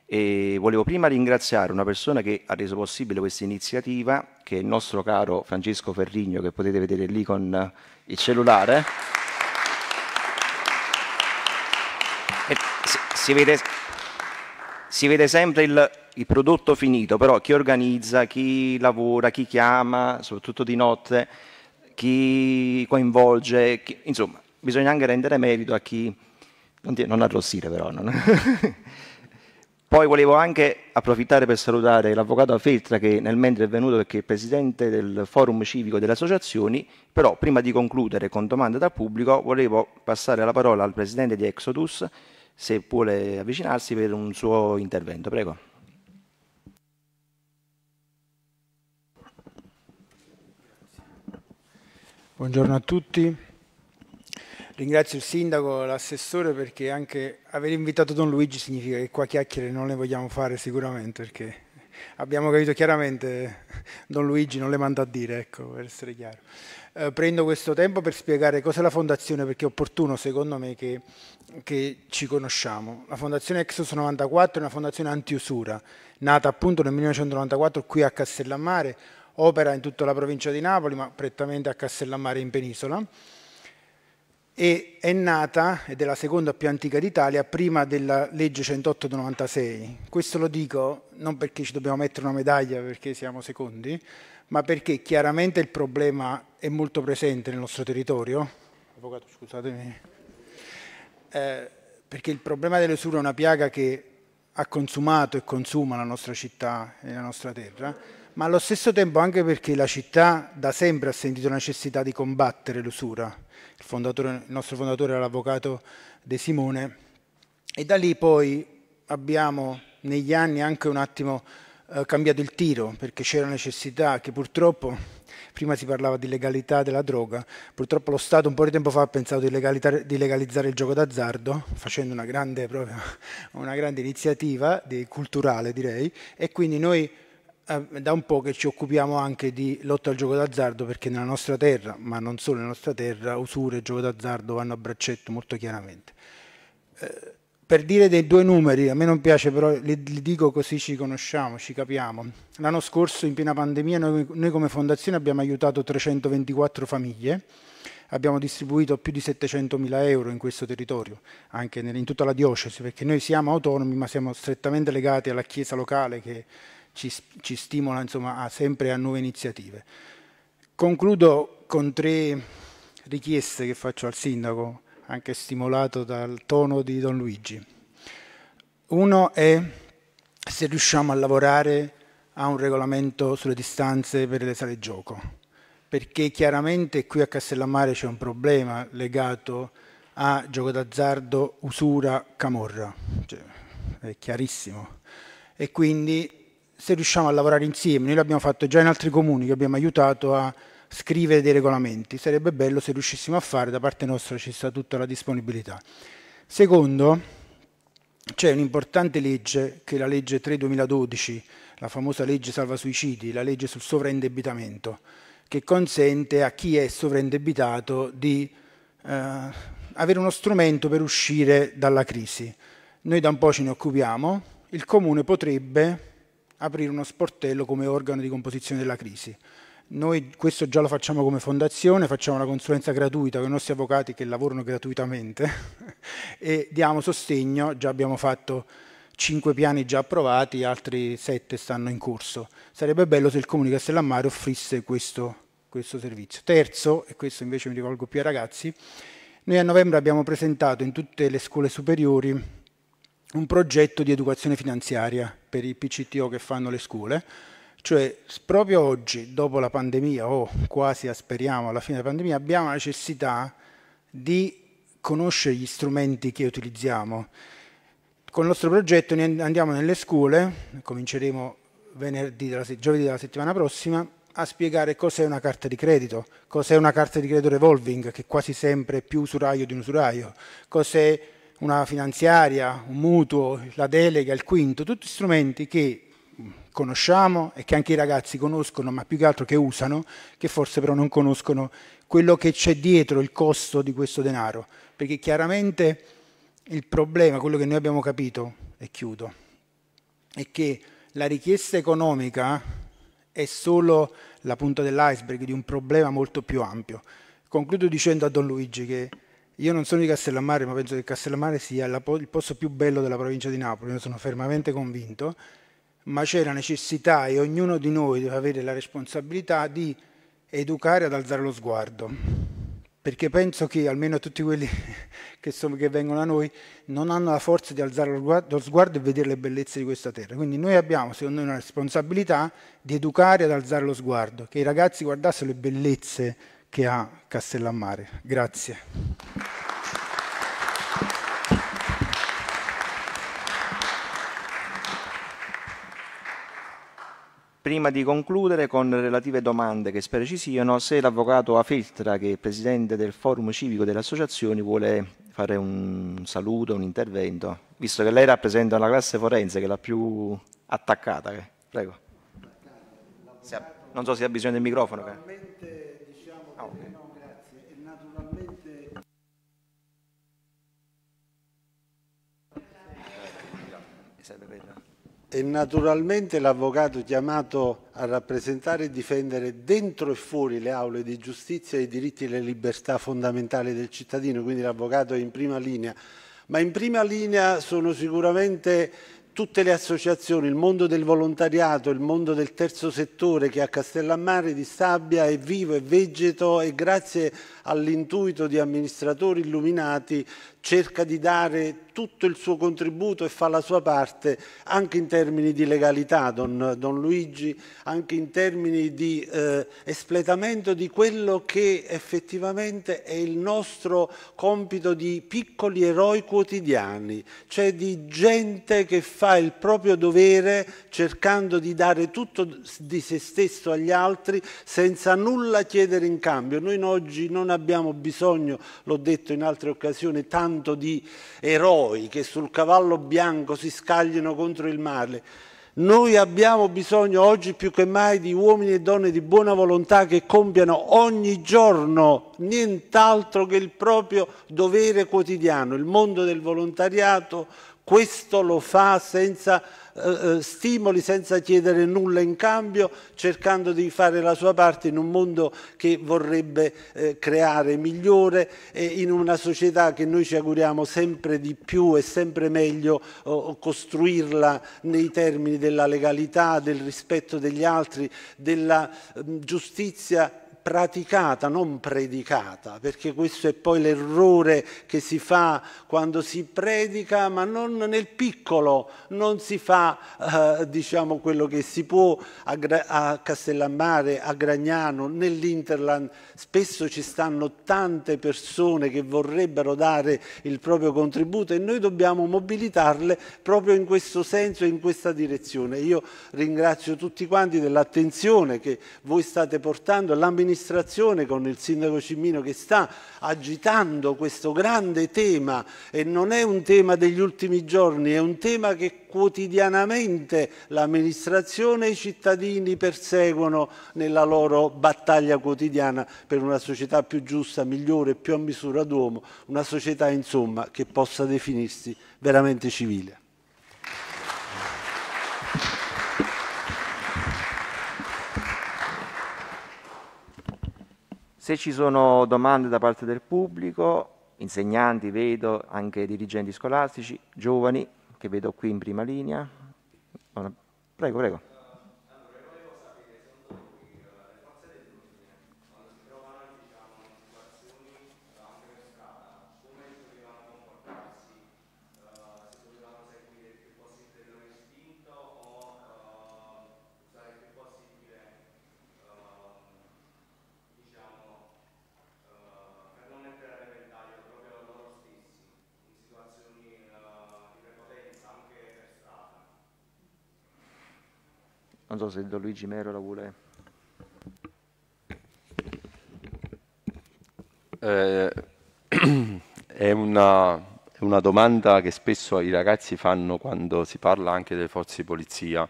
E volevo prima ringraziare una persona che ha reso possibile questa iniziativa, che è il nostro caro Francesco Ferrigno, che potete vedere lì con il cellulare. Si, si, vede, si, vede, sempre il, il prodotto finito, però chi organizza, chi lavora, chi chiama, soprattutto di notte, chi coinvolge, chi, insomma, bisogna anche rendere merito a chi... Non, non arrossire però, non... [LAUGHS] Poi volevo anche approfittare per salutare l'avvocato Feltra che nel mentre è venuto perché è presidente del forum civico delle associazioni, però prima di concludere con domande dal pubblico volevo passare la parola al presidente di Exodus se vuole avvicinarsi per un suo intervento. Prego. Buongiorno a tutti. Ringrazio il sindaco, l'assessore perché anche aver invitato Don Luigi significa che qua chiacchiere non le vogliamo fare sicuramente perché abbiamo capito chiaramente Don Luigi non le manda a dire, ecco, per essere chiaro. Eh, prendo questo tempo per spiegare cos'è la fondazione perché è opportuno secondo me che, che ci conosciamo. La fondazione Exos 94 è una fondazione antiusura, nata appunto nel 1994 qui a Castellammare, opera in tutta la provincia di Napoli ma prettamente a Castellammare in penisola e è nata, ed è la seconda più antica d'Italia, prima della legge 108 del 96. Questo lo dico non perché ci dobbiamo mettere una medaglia perché siamo secondi, ma perché chiaramente il problema è molto presente nel nostro territorio. Avvocato, scusatemi. Eh, perché il problema dell'usura è una piaga che ha consumato e consuma la nostra città e la nostra terra, ma allo stesso tempo anche perché la città da sempre ha sentito la necessità di combattere l'usura il, fondatore, il nostro fondatore era l'avvocato De Simone, e da lì poi abbiamo negli anni anche un attimo eh, cambiato il tiro, perché c'era necessità che purtroppo, prima si parlava di legalità della droga, purtroppo lo Stato un po' di tempo fa ha pensato di, di legalizzare il gioco d'azzardo, facendo una grande, proprio, [LAUGHS] una grande iniziativa di, culturale direi, e quindi noi eh, da un po' che ci occupiamo anche di lotta al gioco d'azzardo perché nella nostra terra, ma non solo nella nostra terra, usure e gioco d'azzardo vanno a braccetto molto chiaramente. Eh, per dire dei due numeri, a me non piace però, li, li dico così ci conosciamo, ci capiamo. L'anno scorso in piena pandemia noi, noi come fondazione abbiamo aiutato 324 famiglie, abbiamo distribuito più di 700 mila euro in questo territorio, anche in tutta la diocesi, perché noi siamo autonomi ma siamo strettamente legati alla chiesa locale che ci, ci stimola insomma, a, sempre a nuove iniziative. Concludo con tre richieste che faccio al sindaco, anche stimolato dal tono di Don Luigi. Uno è se riusciamo a lavorare a un regolamento sulle distanze per le sale gioco, perché chiaramente qui a Castellammare c'è un problema legato a gioco d'azzardo, usura, camorra, cioè, è chiarissimo. E quindi se riusciamo a lavorare insieme, noi l'abbiamo fatto già in altri comuni che abbiamo aiutato a scrivere dei regolamenti, sarebbe bello se riuscissimo a fare, da parte nostra ci sta tutta la disponibilità. Secondo, c'è un'importante legge che è la legge 3-2012, la famosa legge salva suicidi, la legge sul sovraindebitamento, che consente a chi è sovraindebitato di eh, avere uno strumento per uscire dalla crisi. Noi da un po' ce ne occupiamo, il comune potrebbe aprire uno sportello come organo di composizione della crisi. Noi questo già lo facciamo come fondazione, facciamo una consulenza gratuita con i nostri avvocati che lavorano gratuitamente [LAUGHS] e diamo sostegno, già abbiamo fatto cinque piani già approvati, altri sette stanno in corso. Sarebbe bello se il Comune di Castellammare offrisse questo, questo servizio. Terzo, e questo invece mi rivolgo più ai ragazzi, noi a novembre abbiamo presentato in tutte le scuole superiori un progetto di educazione finanziaria per i PCTO che fanno le scuole, cioè proprio oggi, dopo la pandemia o oh, quasi speriamo alla fine della pandemia, abbiamo la necessità di conoscere gli strumenti che utilizziamo. Con il nostro progetto andiamo nelle scuole, cominceremo venerdì della, giovedì della settimana prossima, a spiegare cos'è una carta di credito, cos'è una carta di credito revolving, che quasi sempre è più usuraio di un usuraio, cos'è una finanziaria, un mutuo, la delega, il quinto, tutti strumenti che conosciamo e che anche i ragazzi conoscono, ma più che altro che usano, che forse però non conoscono quello che c'è dietro il costo di questo denaro, perché chiaramente il problema, quello che noi abbiamo capito, e chiudo, è che la richiesta economica è solo la punta dell'iceberg di un problema molto più ampio. Concludo dicendo a Don Luigi che io non sono di Castellammare, ma penso che Castellammare sia la, il posto più bello della provincia di Napoli, ne sono fermamente convinto, ma c'è la necessità e ognuno di noi deve avere la responsabilità di educare ad alzare lo sguardo, perché penso che almeno tutti quelli [LAUGHS] che, sono, che vengono da noi non hanno la forza di alzare lo sguardo e vedere le bellezze di questa terra. Quindi noi abbiamo, secondo me, una responsabilità di educare ad alzare lo sguardo, che i ragazzi guardassero le bellezze che ha Castellammare. Grazie. prima di concludere con le relative domande che spero ci siano, se l'avvocato Afiltra, che è presidente del forum civico delle associazioni, vuole fare un saluto, un intervento, visto che lei rappresenta la classe forense che è la più attaccata. Prego. Non so se ha bisogno del microfono. Che... e naturalmente l'avvocato chiamato a rappresentare e difendere dentro e fuori le aule di giustizia i diritti e le libertà fondamentali del cittadino, quindi l'avvocato è in prima linea. Ma in prima linea sono sicuramente tutte le associazioni, il mondo del volontariato, il mondo del terzo settore che a Castellammare di Sabbia è vivo e vegeto e grazie all'intuito di amministratori illuminati cerca di dare tutto il suo contributo e fa la sua parte anche in termini di legalità, Don, Don Luigi, anche in termini di eh, espletamento di quello che effettivamente è il nostro compito di piccoli eroi quotidiani, cioè di gente che fa il proprio dovere cercando di dare tutto di se stesso agli altri senza nulla chiedere in cambio. Noi oggi non abbiamo bisogno, l'ho detto in altre occasioni, tanto tanto di eroi che sul cavallo bianco si scagliano contro il male. Noi abbiamo bisogno oggi più che mai di uomini e donne di buona volontà che compiano ogni giorno nient'altro che il proprio dovere quotidiano. Il mondo del volontariato questo lo fa senza eh, eh, stimoli, senza chiedere nulla in cambio, cercando di fare la sua parte in un mondo che vorrebbe eh, creare migliore e in una società che noi ci auguriamo sempre di più e sempre meglio oh, costruirla nei termini della legalità, del rispetto degli altri, della eh, giustizia praticata, non predicata, perché questo è poi l'errore che si fa quando si predica, ma non nel piccolo, non si fa eh, diciamo quello che si può a, a Castellammare, a Gragnano, nell'Interland. Spesso ci stanno tante persone che vorrebbero dare il proprio contributo e noi dobbiamo mobilitarle proprio in questo senso e in questa direzione. Io ringrazio tutti quanti dell'attenzione che voi state portando all'amministrazione amministrazione, con il sindaco Cimino che sta agitando questo grande tema e non è un tema degli ultimi giorni, è un tema che quotidianamente l'amministrazione e i cittadini perseguono nella loro battaglia quotidiana per una società più giusta, migliore, più a misura d'uomo, una società insomma che possa definirsi veramente civile. Se ci sono domande da parte del pubblico, insegnanti, vedo anche dirigenti scolastici, giovani, che vedo qui in prima linea. Prego, prego. Non so se Don Luigi Mero la vuole. Eh, [CLEARS THROAT] è, una, è una domanda che spesso i ragazzi fanno quando si parla anche delle forze di polizia.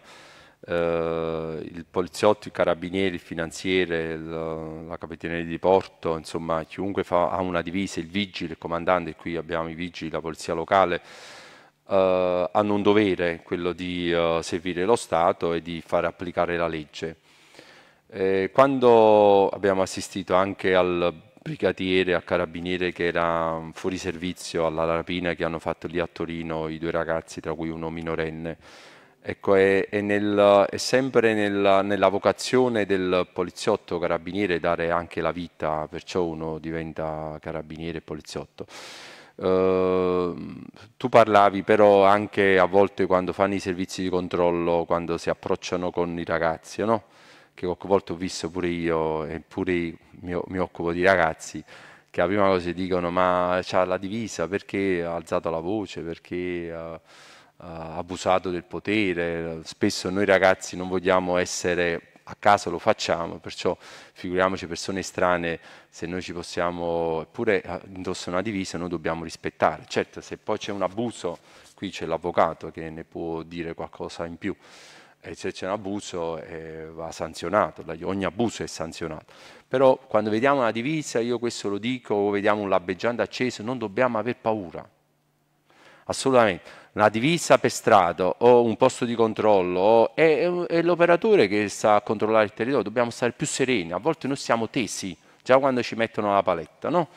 Uh, il poliziotto, il carabiniere, il finanziere, il, la capitaneria di porto, insomma chiunque fa, ha una divisa, il vigile, il comandante, qui abbiamo i vigili, la polizia locale, eh, hanno un dovere, quello di eh, servire lo Stato e di far applicare la legge. Eh, quando abbiamo assistito anche al brigadiere, al carabiniere che era mm, fuori servizio alla rapina che hanno fatto lì a Torino i due ragazzi, tra cui uno minorenne, Ecco, è, è, nel, è sempre nel, nella vocazione del poliziotto carabiniere dare anche la vita, perciò uno diventa carabiniere e poliziotto. Ehm, tu parlavi però anche a volte quando fanno i servizi di controllo, quando si approcciano con i ragazzi, no? che qualche volta ho visto pure io, e pure mi, mi occupo di ragazzi, che la prima cosa dicono ma c'ha la divisa perché ha alzato la voce, perché ha, ha abusato del potere. Spesso noi ragazzi non vogliamo essere a caso lo facciamo, perciò figuriamoci persone strane, se noi ci possiamo, eppure eh, indossare una divisa, noi dobbiamo rispettare. Certo, se poi c'è un abuso, qui c'è l'avvocato che ne può dire qualcosa in più, e se c'è un abuso eh, va sanzionato, ogni abuso è sanzionato. Però quando vediamo una divisa, io questo lo dico, o vediamo un labbeggiante acceso, non dobbiamo aver paura assolutamente una divisa per strada o un posto di controllo o è, è l'operatore che sta a controllare il territorio, dobbiamo stare più sereni, a volte noi siamo tesi, già quando ci mettono la paletta, no?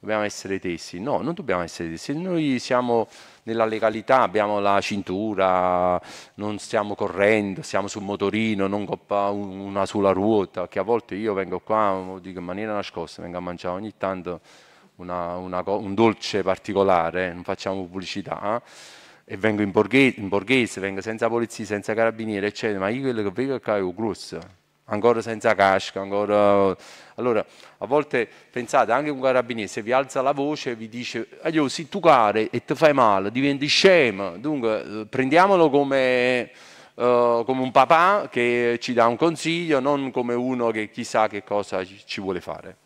Dobbiamo essere tesi, no, non dobbiamo essere tesi, noi siamo nella legalità, abbiamo la cintura, non stiamo correndo, siamo sul motorino, non coppa una sola ruota, che a volte io vengo qua, dico in maniera nascosta, vengo a mangiare ogni tanto una, una, un dolce particolare, non facciamo pubblicità, eh? e vengo in borghese, in borghese, vengo senza polizia, senza carabinieri, eccetera, ma io quello che vedo è un grosso, ancora senza casca, ancora... Allora, a volte pensate, anche un carabiniere se vi alza la voce vi dice «Aglio, si tu care e ti fai male, diventi scemo». Dunque, prendiamolo come, uh, come, un papà che ci dà un consiglio, non come uno che chissà che cosa ci vuole fare.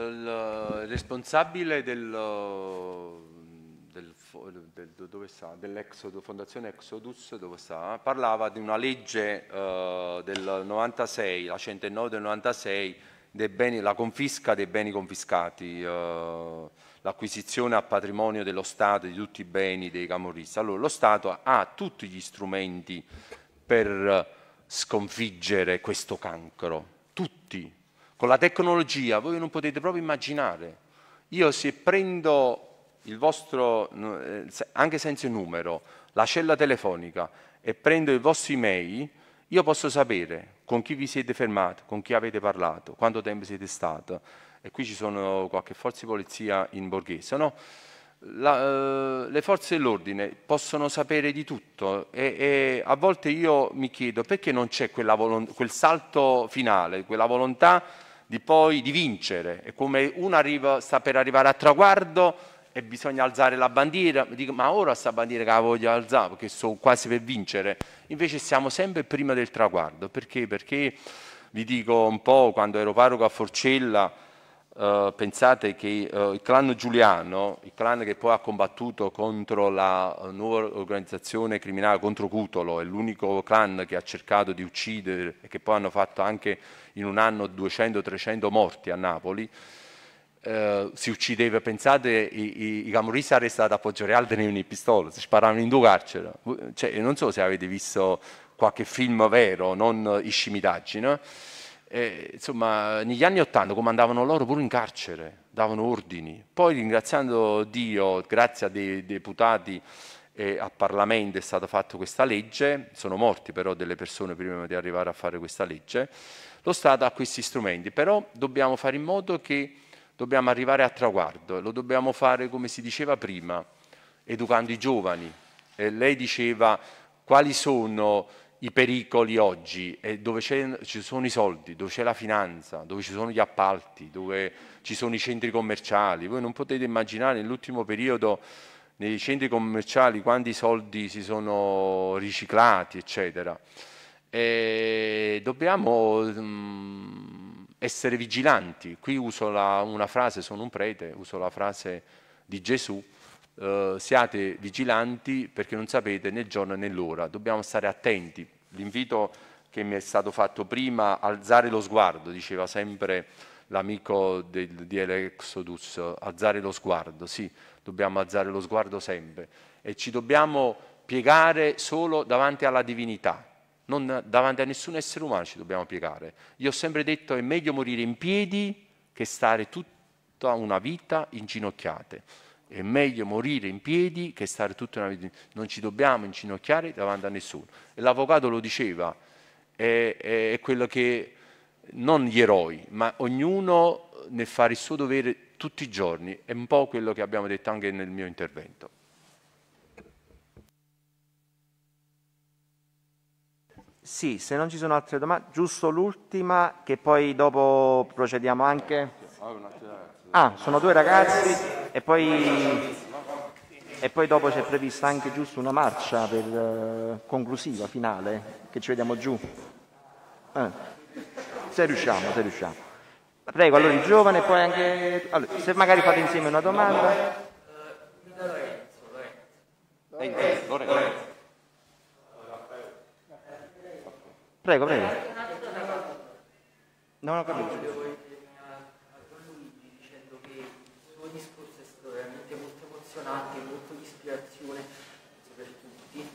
Eh, il responsabile del, eh, del, del, dell'Exodo, Fondazione Exodus, sta, parlava di una legge eh, del 96, la 109 del 96, beni, la confisca dei beni confiscati, eh, l'acquisizione a patrimonio dello Stato di tutti i beni dei camorristi. Allora lo Stato ha tutti gli strumenti per sconfiggere questo cancro, tutti, con la tecnologia voi non potete proprio immaginare. Io se prendo il vostro, eh, anche senza numero, la cella telefonica e prendo i vostri email, io posso sapere con chi vi siete fermati, con chi avete parlato, quanto tempo siete stati. E qui ci sono qualche forza di polizia in borghese, no? La, eh, le forze dell'ordine possono sapere di tutto e, e, a volte io mi chiedo perché non c'è quel salto finale, quella volontà di poi di vincere. È come uno arriva, sta per arrivare a traguardo e bisogna alzare la bandiera, dico ma ora sta bandiera che la voglio alzare perché sono quasi per vincere. Invece siamo sempre prima del traguardo. Perché? Perché vi dico un po' quando ero parroco a Forcella eh, pensate che eh, il clan Giuliano, il clan che poi ha combattuto contro la uh, nuova organizzazione criminale contro Cutolo, è l'unico clan che ha cercato di uccidere e che poi hanno fatto anche in un anno 200-300 morti a Napoli, eh, si uccideva, pensate, i, i, i camorristi arrestati a Poggio Real tenevano i pistole, si sparavano in due carcere. Cioè, non so se avete visto qualche film vero, non uh, i scimitaggini. No? E, insomma, negli anni Ottanta comandavano loro pure in carcere, davano ordini. Poi ringraziando Dio, grazie a dei deputati e a Parlamento è stata fatta questa legge, sono morti però delle persone prima di arrivare a fare questa legge, lo Stato ha questi strumenti, però dobbiamo fare in modo che dobbiamo arrivare a traguardo, lo dobbiamo fare come si diceva prima, educando i giovani. E lei diceva quali sono i pericoli oggi e dove ci sono i soldi, dove c'è la finanza, dove ci sono gli appalti, dove ci sono i centri commerciali. Voi non potete immaginare nell'ultimo periodo nei centri commerciali quanti soldi si sono riciclati, eccetera. E dobbiamo mh, mm, essere vigilanti. Qui uso la, una frase, sono un prete, uso la frase di Gesù eh, siate vigilanti perché non sapete né il giorno né l'ora, dobbiamo stare attenti. L'invito che mi è stato fatto prima, alzare lo sguardo, diceva sempre l'amico di Exodus, alzare lo sguardo, sì, dobbiamo alzare lo sguardo sempre e ci dobbiamo piegare solo davanti alla divinità, non davanti a nessun essere umano ci dobbiamo piegare. Io ho sempre detto è meglio morire in piedi che stare tutta una vita inginocchiate. È meglio morire in piedi che stare tutta una vita. Non ci dobbiamo inginocchiare davanti a nessuno. E l'avvocato lo diceva, è, è, è quello che non gli eroi, ma ognuno nel fare il suo dovere tutti i giorni. È un po' quello che abbiamo detto anche nel mio intervento. Sì, se non ci sono altre domande, giusto l'ultima che poi dopo procediamo anche. Sì, ho Ah, sono due ragazzi e poi, e poi dopo c'è prevista anche giusto una marcia per, eh, conclusiva, finale, che ci vediamo giù. Eh, se riusciamo, se riusciamo. Prego, allora il giovane, poi anche... Allora, se magari fate insieme una domanda... Prego, prego. Non ho capito. impressionante, molto di ispirazione per tutti,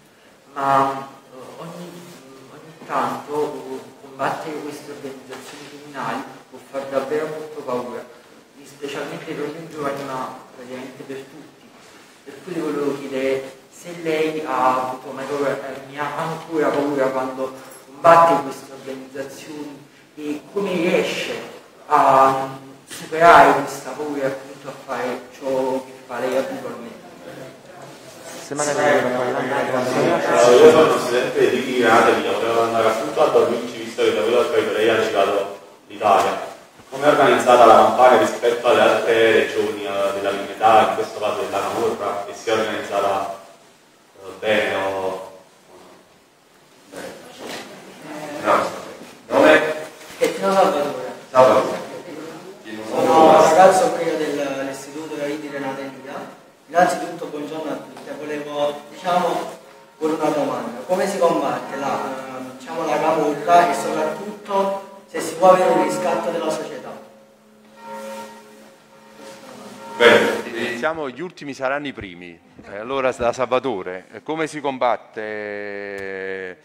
ma eh, ogni, mm, ogni tanto eh, combattere queste organizzazioni criminali può far davvero molto paura, specialmente per noi giovani ma praticamente per tutti. Per cui le volevo chiedere se lei ha avuto maggior, mi eh, ha ancora paura quando combatte queste organizzazioni e come riesce a superare questa paura appunto a fare ciò che Parei abitualmente. Se magari allora, io sono presidente di Chiratemi, dovevo andare appunto a dormirci visto che da quello che lei ha citato l'Italia. Come è organizzata la campagna rispetto alle altre regioni eh, della comunità, in questo caso della Camorra, che è organizzata eh, bene o eh, no? Nome? Salvatore. Salvatore. Innanzitutto buongiorno a tutti, eh, volevo diciamo porre una domanda, come si combatte la, diciamo, la camorra e soprattutto se si può avere un riscatto della società? Bene, iniziamo, gli ultimi saranno i primi, eh, allora da Salvatore, eh, come si combatte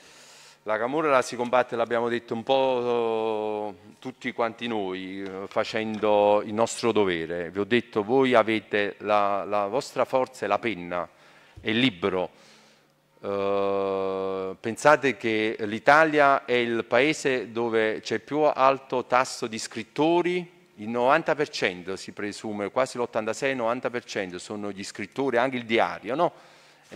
la camorra si combatte, l'abbiamo detto un po' eh, tutti quanti noi, eh, facendo il nostro dovere. Vi ho detto, voi avete la, la vostra forza e la penna, è libero. Eh, pensate che l'Italia è il paese dove c'è il più alto tasso di scrittori, il 90% si presume, quasi l'86-90% sono gli scrittori, anche il diario, no?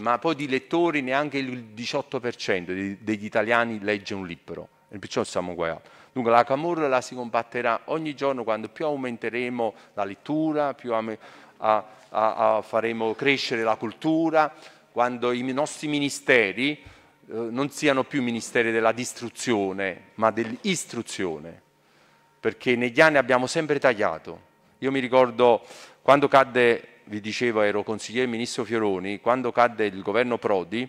ma poi di lettori neanche il 18% degli italiani legge un libro, e perciò siamo guaiati. Dunque la camorra la si combatterà ogni giorno quando più aumenteremo la lettura, più a, a, a, faremo crescere la cultura, quando i nostri ministeri eh, non siano più ministeri della distruzione, ma dell'istruzione, perché negli anni abbiamo sempre tagliato. Io mi ricordo quando cadde vi dicevo ero consigliere ministro Fioroni, quando cadde il governo Prodi,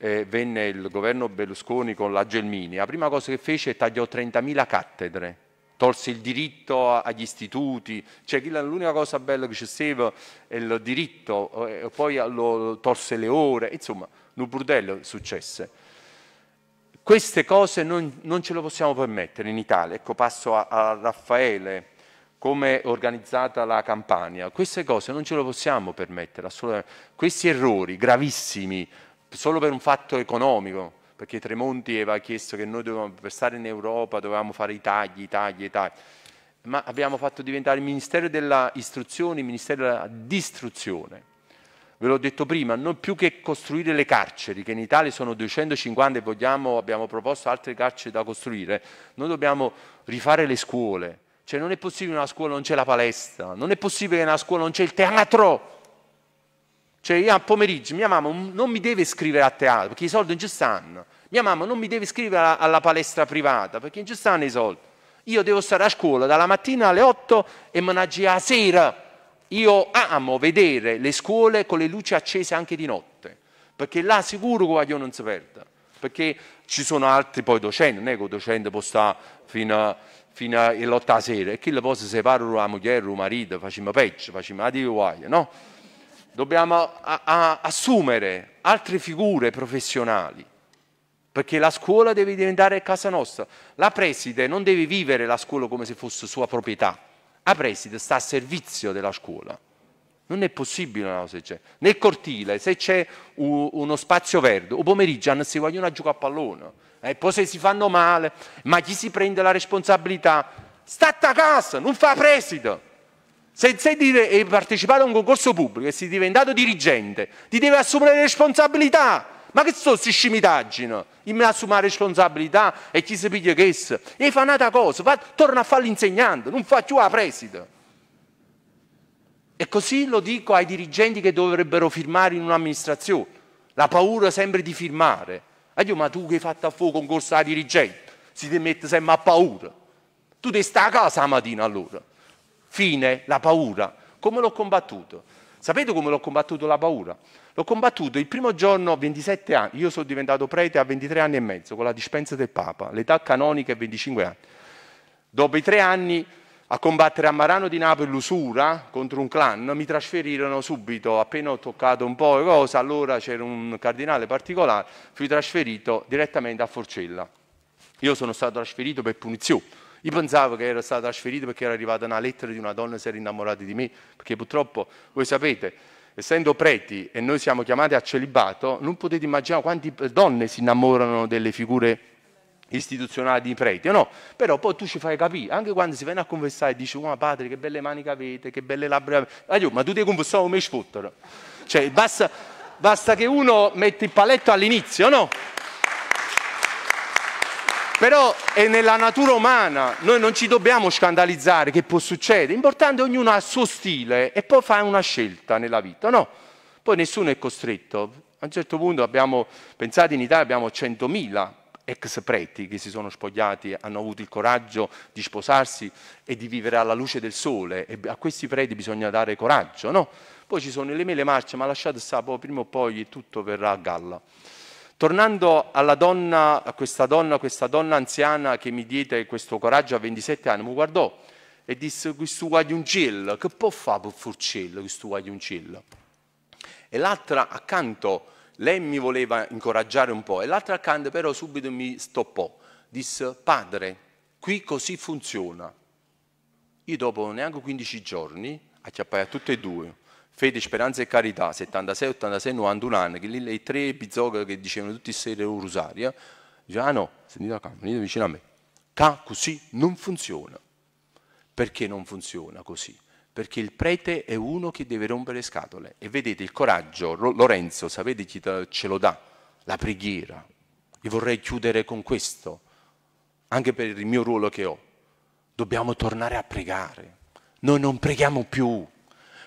eh, venne il governo Berlusconi con la Gelmini, la prima cosa che fece è tagliò 30.000 cattedre, tolse il diritto agli istituti, cioè l'unica cosa bella che ci stava è il diritto, eh, poi lo, tolse le ore, insomma, un burdello successe. Queste cose non, non, ce le possiamo permettere in Italia. Ecco, passo a, a Raffaele come è organizzata la campagna. Queste cose non ce le possiamo permettere, assolutamente. Questi errori gravissimi, solo per un fatto economico, perché Tremonti aveva chiesto che noi dovevamo, per stare in Europa dovevamo fare i tagli, i tagli, i tagli, ma abbiamo fatto diventare il Ministero dell'Istruzione il Ministero della Distruzione. Ve l'ho detto prima, non più che costruire le carceri, che in Italia sono 250 e vogliamo, abbiamo proposto altre carceri da costruire, noi dobbiamo rifare le scuole, cioè non è possibile che una scuola non c'è la palestra, non è possibile che una scuola non c'è il teatro. Cioè io a pomeriggio mia mamma non mi deve scrivere a teatro perché i soldi non ci stanno. Mia mamma non mi deve scrivere alla, alla palestra privata perché non ci stanno i soldi. Io devo stare a scuola dalla mattina alle 8 e managgia a sera. Io amo vedere le scuole con le luci accese anche di notte, perché là sicuro che Guaglio non si perda, perché ci sono altri poi docenti, non è che un docente può stare fino a fino all'ottava sera e chi le poi si separano la moglie, il marito, facciamo peggio, facciamo la guai, no? Dobbiamo a, a, assumere altre figure professionali perché la scuola deve diventare casa nostra. La preside non deve vivere la scuola come se fosse sua proprietà, la preside sta a servizio della scuola. Non è possibile una cosa c'è. Nel cortile, se c'è uno spazio verde, o pomeriggio non vogliono a giocare a pallone le cose si fanno male, ma chi si prende la responsabilità? Statta a casa, non fa presidio. Se sei eh, partecipato a un concorso pubblico e sei diventato dirigente, ti devi assumere le responsabilità. Ma che sono queste scimitaggini? Io mi assumo la responsabilità e chi si piglia che essa? E fa un'altra cosa, va, torna a fare l'insegnante, non fa più la preside. E così lo dico ai dirigenti che dovrebbero firmare in un'amministrazione. La paura sempre di firmare. E io, ma tu che hai fatto a fuoco un corso alla dirigente? Si ti mette sempre a paura. Tu devi stare a casa la mattina allora. Fine, la paura. Come l'ho combattuto? Sapete come l'ho combattuto la paura? L'ho combattuto il primo giorno, 27 anni, io sono diventato prete a 23 anni e mezzo, con la dispensa del Papa, l'età canonica è 25 anni. Dopo i tre anni a combattere a Marano di Napoli l'usura contro un clan, mi trasferirono subito, appena ho toccato un po' cosa, allora c'era un cardinale particolare, fui trasferito direttamente a Forcella. Io sono stato trasferito per punizione. Io pensavo che ero stato trasferito perché era arrivata una lettera di una donna che si era innamorata di me, perché purtroppo, voi sapete, essendo preti e noi siamo chiamati a celibato, non potete immaginare quante eh, donne si innamorano delle figure istituzionale di preti, no? Però poi tu ci fai capire, anche quando si viene a confessare e dici, oh padre, che belle mani che avete, che belle labbra avete, ah, ma tu ti confessavo oh, come sfottero. Cioè, basta, basta che uno mette il paletto all'inizio, no? Però è nella natura umana, noi non ci dobbiamo scandalizzare che può succedere, l'importante è che ognuno ha il suo stile e poi fa una scelta nella vita, no? Poi nessuno è costretto. A un certo punto abbiamo pensate in Italia abbiamo 100.000 ex preti che si sono spogliati, hanno avuto il coraggio di sposarsi e di vivere alla luce del sole, e a questi preti bisogna dare coraggio, no? Poi ci sono le mele marce, ma lasciate stare, prima o poi tutto verrà a galla. Tornando alla donna, a questa donna, questa donna anziana che mi diede questo coraggio a 27 anni, mi guardò e disse questo guaglioncello, che può fare per furcello questo guaglioncello? E l'altra accanto lei mi voleva incoraggiare un po' e l'altra accanto però subito mi stoppò. Disse, padre, qui così funziona. Io dopo neanche 15 giorni acchiappai a tutte e due, Fede, Speranza e Carità, 76, 86, 91 anni, che lì le tre bizzocche che dicevano tutti i sere un rosario, dice, ah no, sentite la camera, venite vicino a me. Ca, così non funziona. Perché non funziona così? perché il prete è uno che deve rompere scatole. E vedete il coraggio, Lorenzo, sapete chi ce lo dà? La preghiera. Io vorrei chiudere con questo, anche per il mio ruolo che ho. Dobbiamo tornare a pregare. Noi non preghiamo più.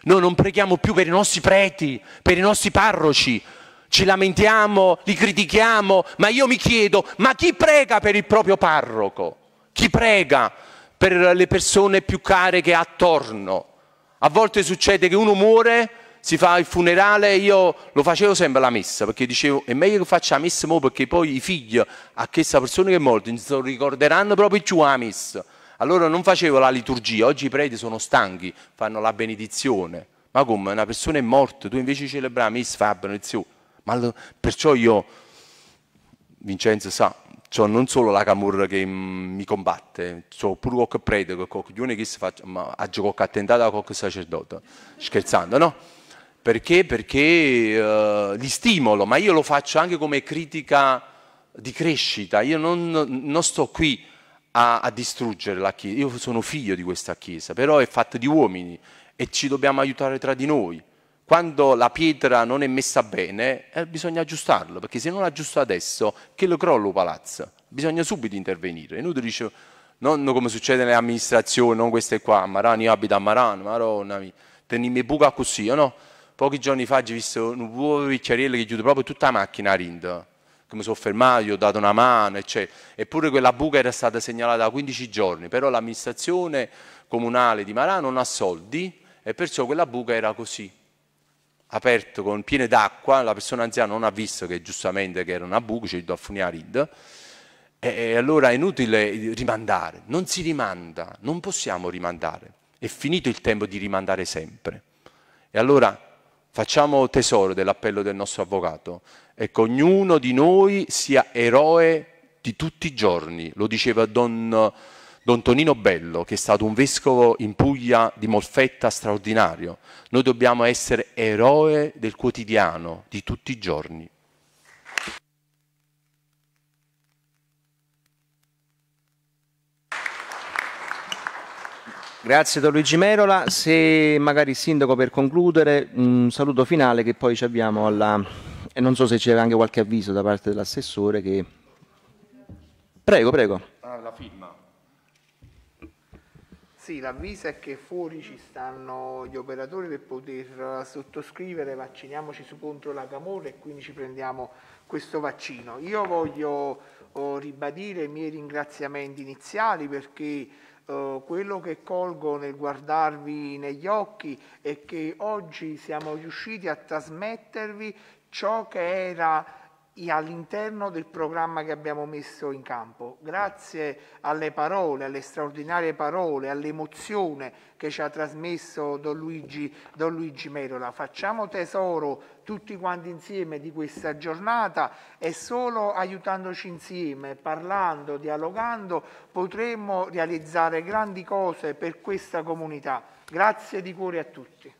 Noi non preghiamo più per i nostri preti, per i nostri parroci. Ci lamentiamo, li critichiamo, ma io mi chiedo, ma chi prega per il proprio parroco? Chi prega per le persone più care che ha attorno? A volte succede che uno muore, si fa il funerale, io lo facevo sempre la messa, perché dicevo è meglio che faccia la messa mo perché poi i figli a questa persona che è morta non ricorderanno proprio più la messa. Allora non facevo la liturgia, oggi i preti sono stanchi, fanno la benedizione. Ma come? Una persona è morta, tu invece celebra la messa, fai la benedizione. Ma allora, perciò io, Vincenzo sa, c'ho non solo la Camur che mi combatte, c'ho pure qualche prete, qualche giovane che si fa, ma ha giocato attentato a qualche sacerdote, scherzando, no? Perché? Perché uh, li stimolo, ma io lo faccio anche come critica di crescita, io non, non sto qui a, a, distruggere la Chiesa, io sono figlio di questa Chiesa, però è fatta di uomini e ci dobbiamo aiutare tra di noi quando la pietra non è messa bene, eh, bisogna aggiustarlo, perché se non aggiusto adesso, che lo crollo il palazzo? Bisogna subito intervenire. E lui dice, non come succede nelle amministrazioni, non queste qua, Marano, io abito a Marano, Maronna mia, tenimi buca così, no? Pochi giorni fa ho visto un povero picciariello che chiude proprio tutta la macchina a rindo che mi sono fermato, gli ho dato una mano, eccetera. Eppure quella buca era stata segnalata da 15 giorni, però l'amministrazione comunale di Marano non ha soldi e perciò quella buca era così aperto con pieno d'acqua, la persona anziana non ha visto che giustamente che era una buca, c'è il a funiarid, e, e allora è inutile rimandare, non si rimanda, non possiamo rimandare, è finito il tempo di rimandare sempre. E allora facciamo tesoro dell'appello del nostro avvocato e che ognuno di noi sia eroe di tutti i giorni, lo diceva Don... Don Tonino Bello, che è stato un vescovo in Puglia di Molfetta straordinario. Noi dobbiamo essere eroe del quotidiano, di tutti i giorni. Grazie Don Luigi Merola, se magari il Sindaco per concludere un saluto finale che poi ci abbiamo alla... e non so se c'è anche qualche avviso da parte dell'assessore che... Prego, prego. fine. Sì, l'avviso è che fuori ci stanno gli operatori per poter eh, sottoscrivere vacciniamoci su contro la camorra e quindi ci prendiamo questo vaccino. Io voglio oh, ribadire i miei ringraziamenti iniziali perché Uh, quello che colgo nel guardarvi negli occhi è che oggi siamo riusciti a trasmettervi ciò che era all'interno del programma che abbiamo messo in campo. Grazie alle parole, alle straordinarie parole, all'emozione che ci ha trasmesso Don Luigi, Don Luigi Merola. Facciamo tesoro tutti quanti insieme di questa giornata e solo aiutandoci insieme, parlando, dialogando, potremo realizzare grandi cose per questa comunità. Grazie di cuore a tutti.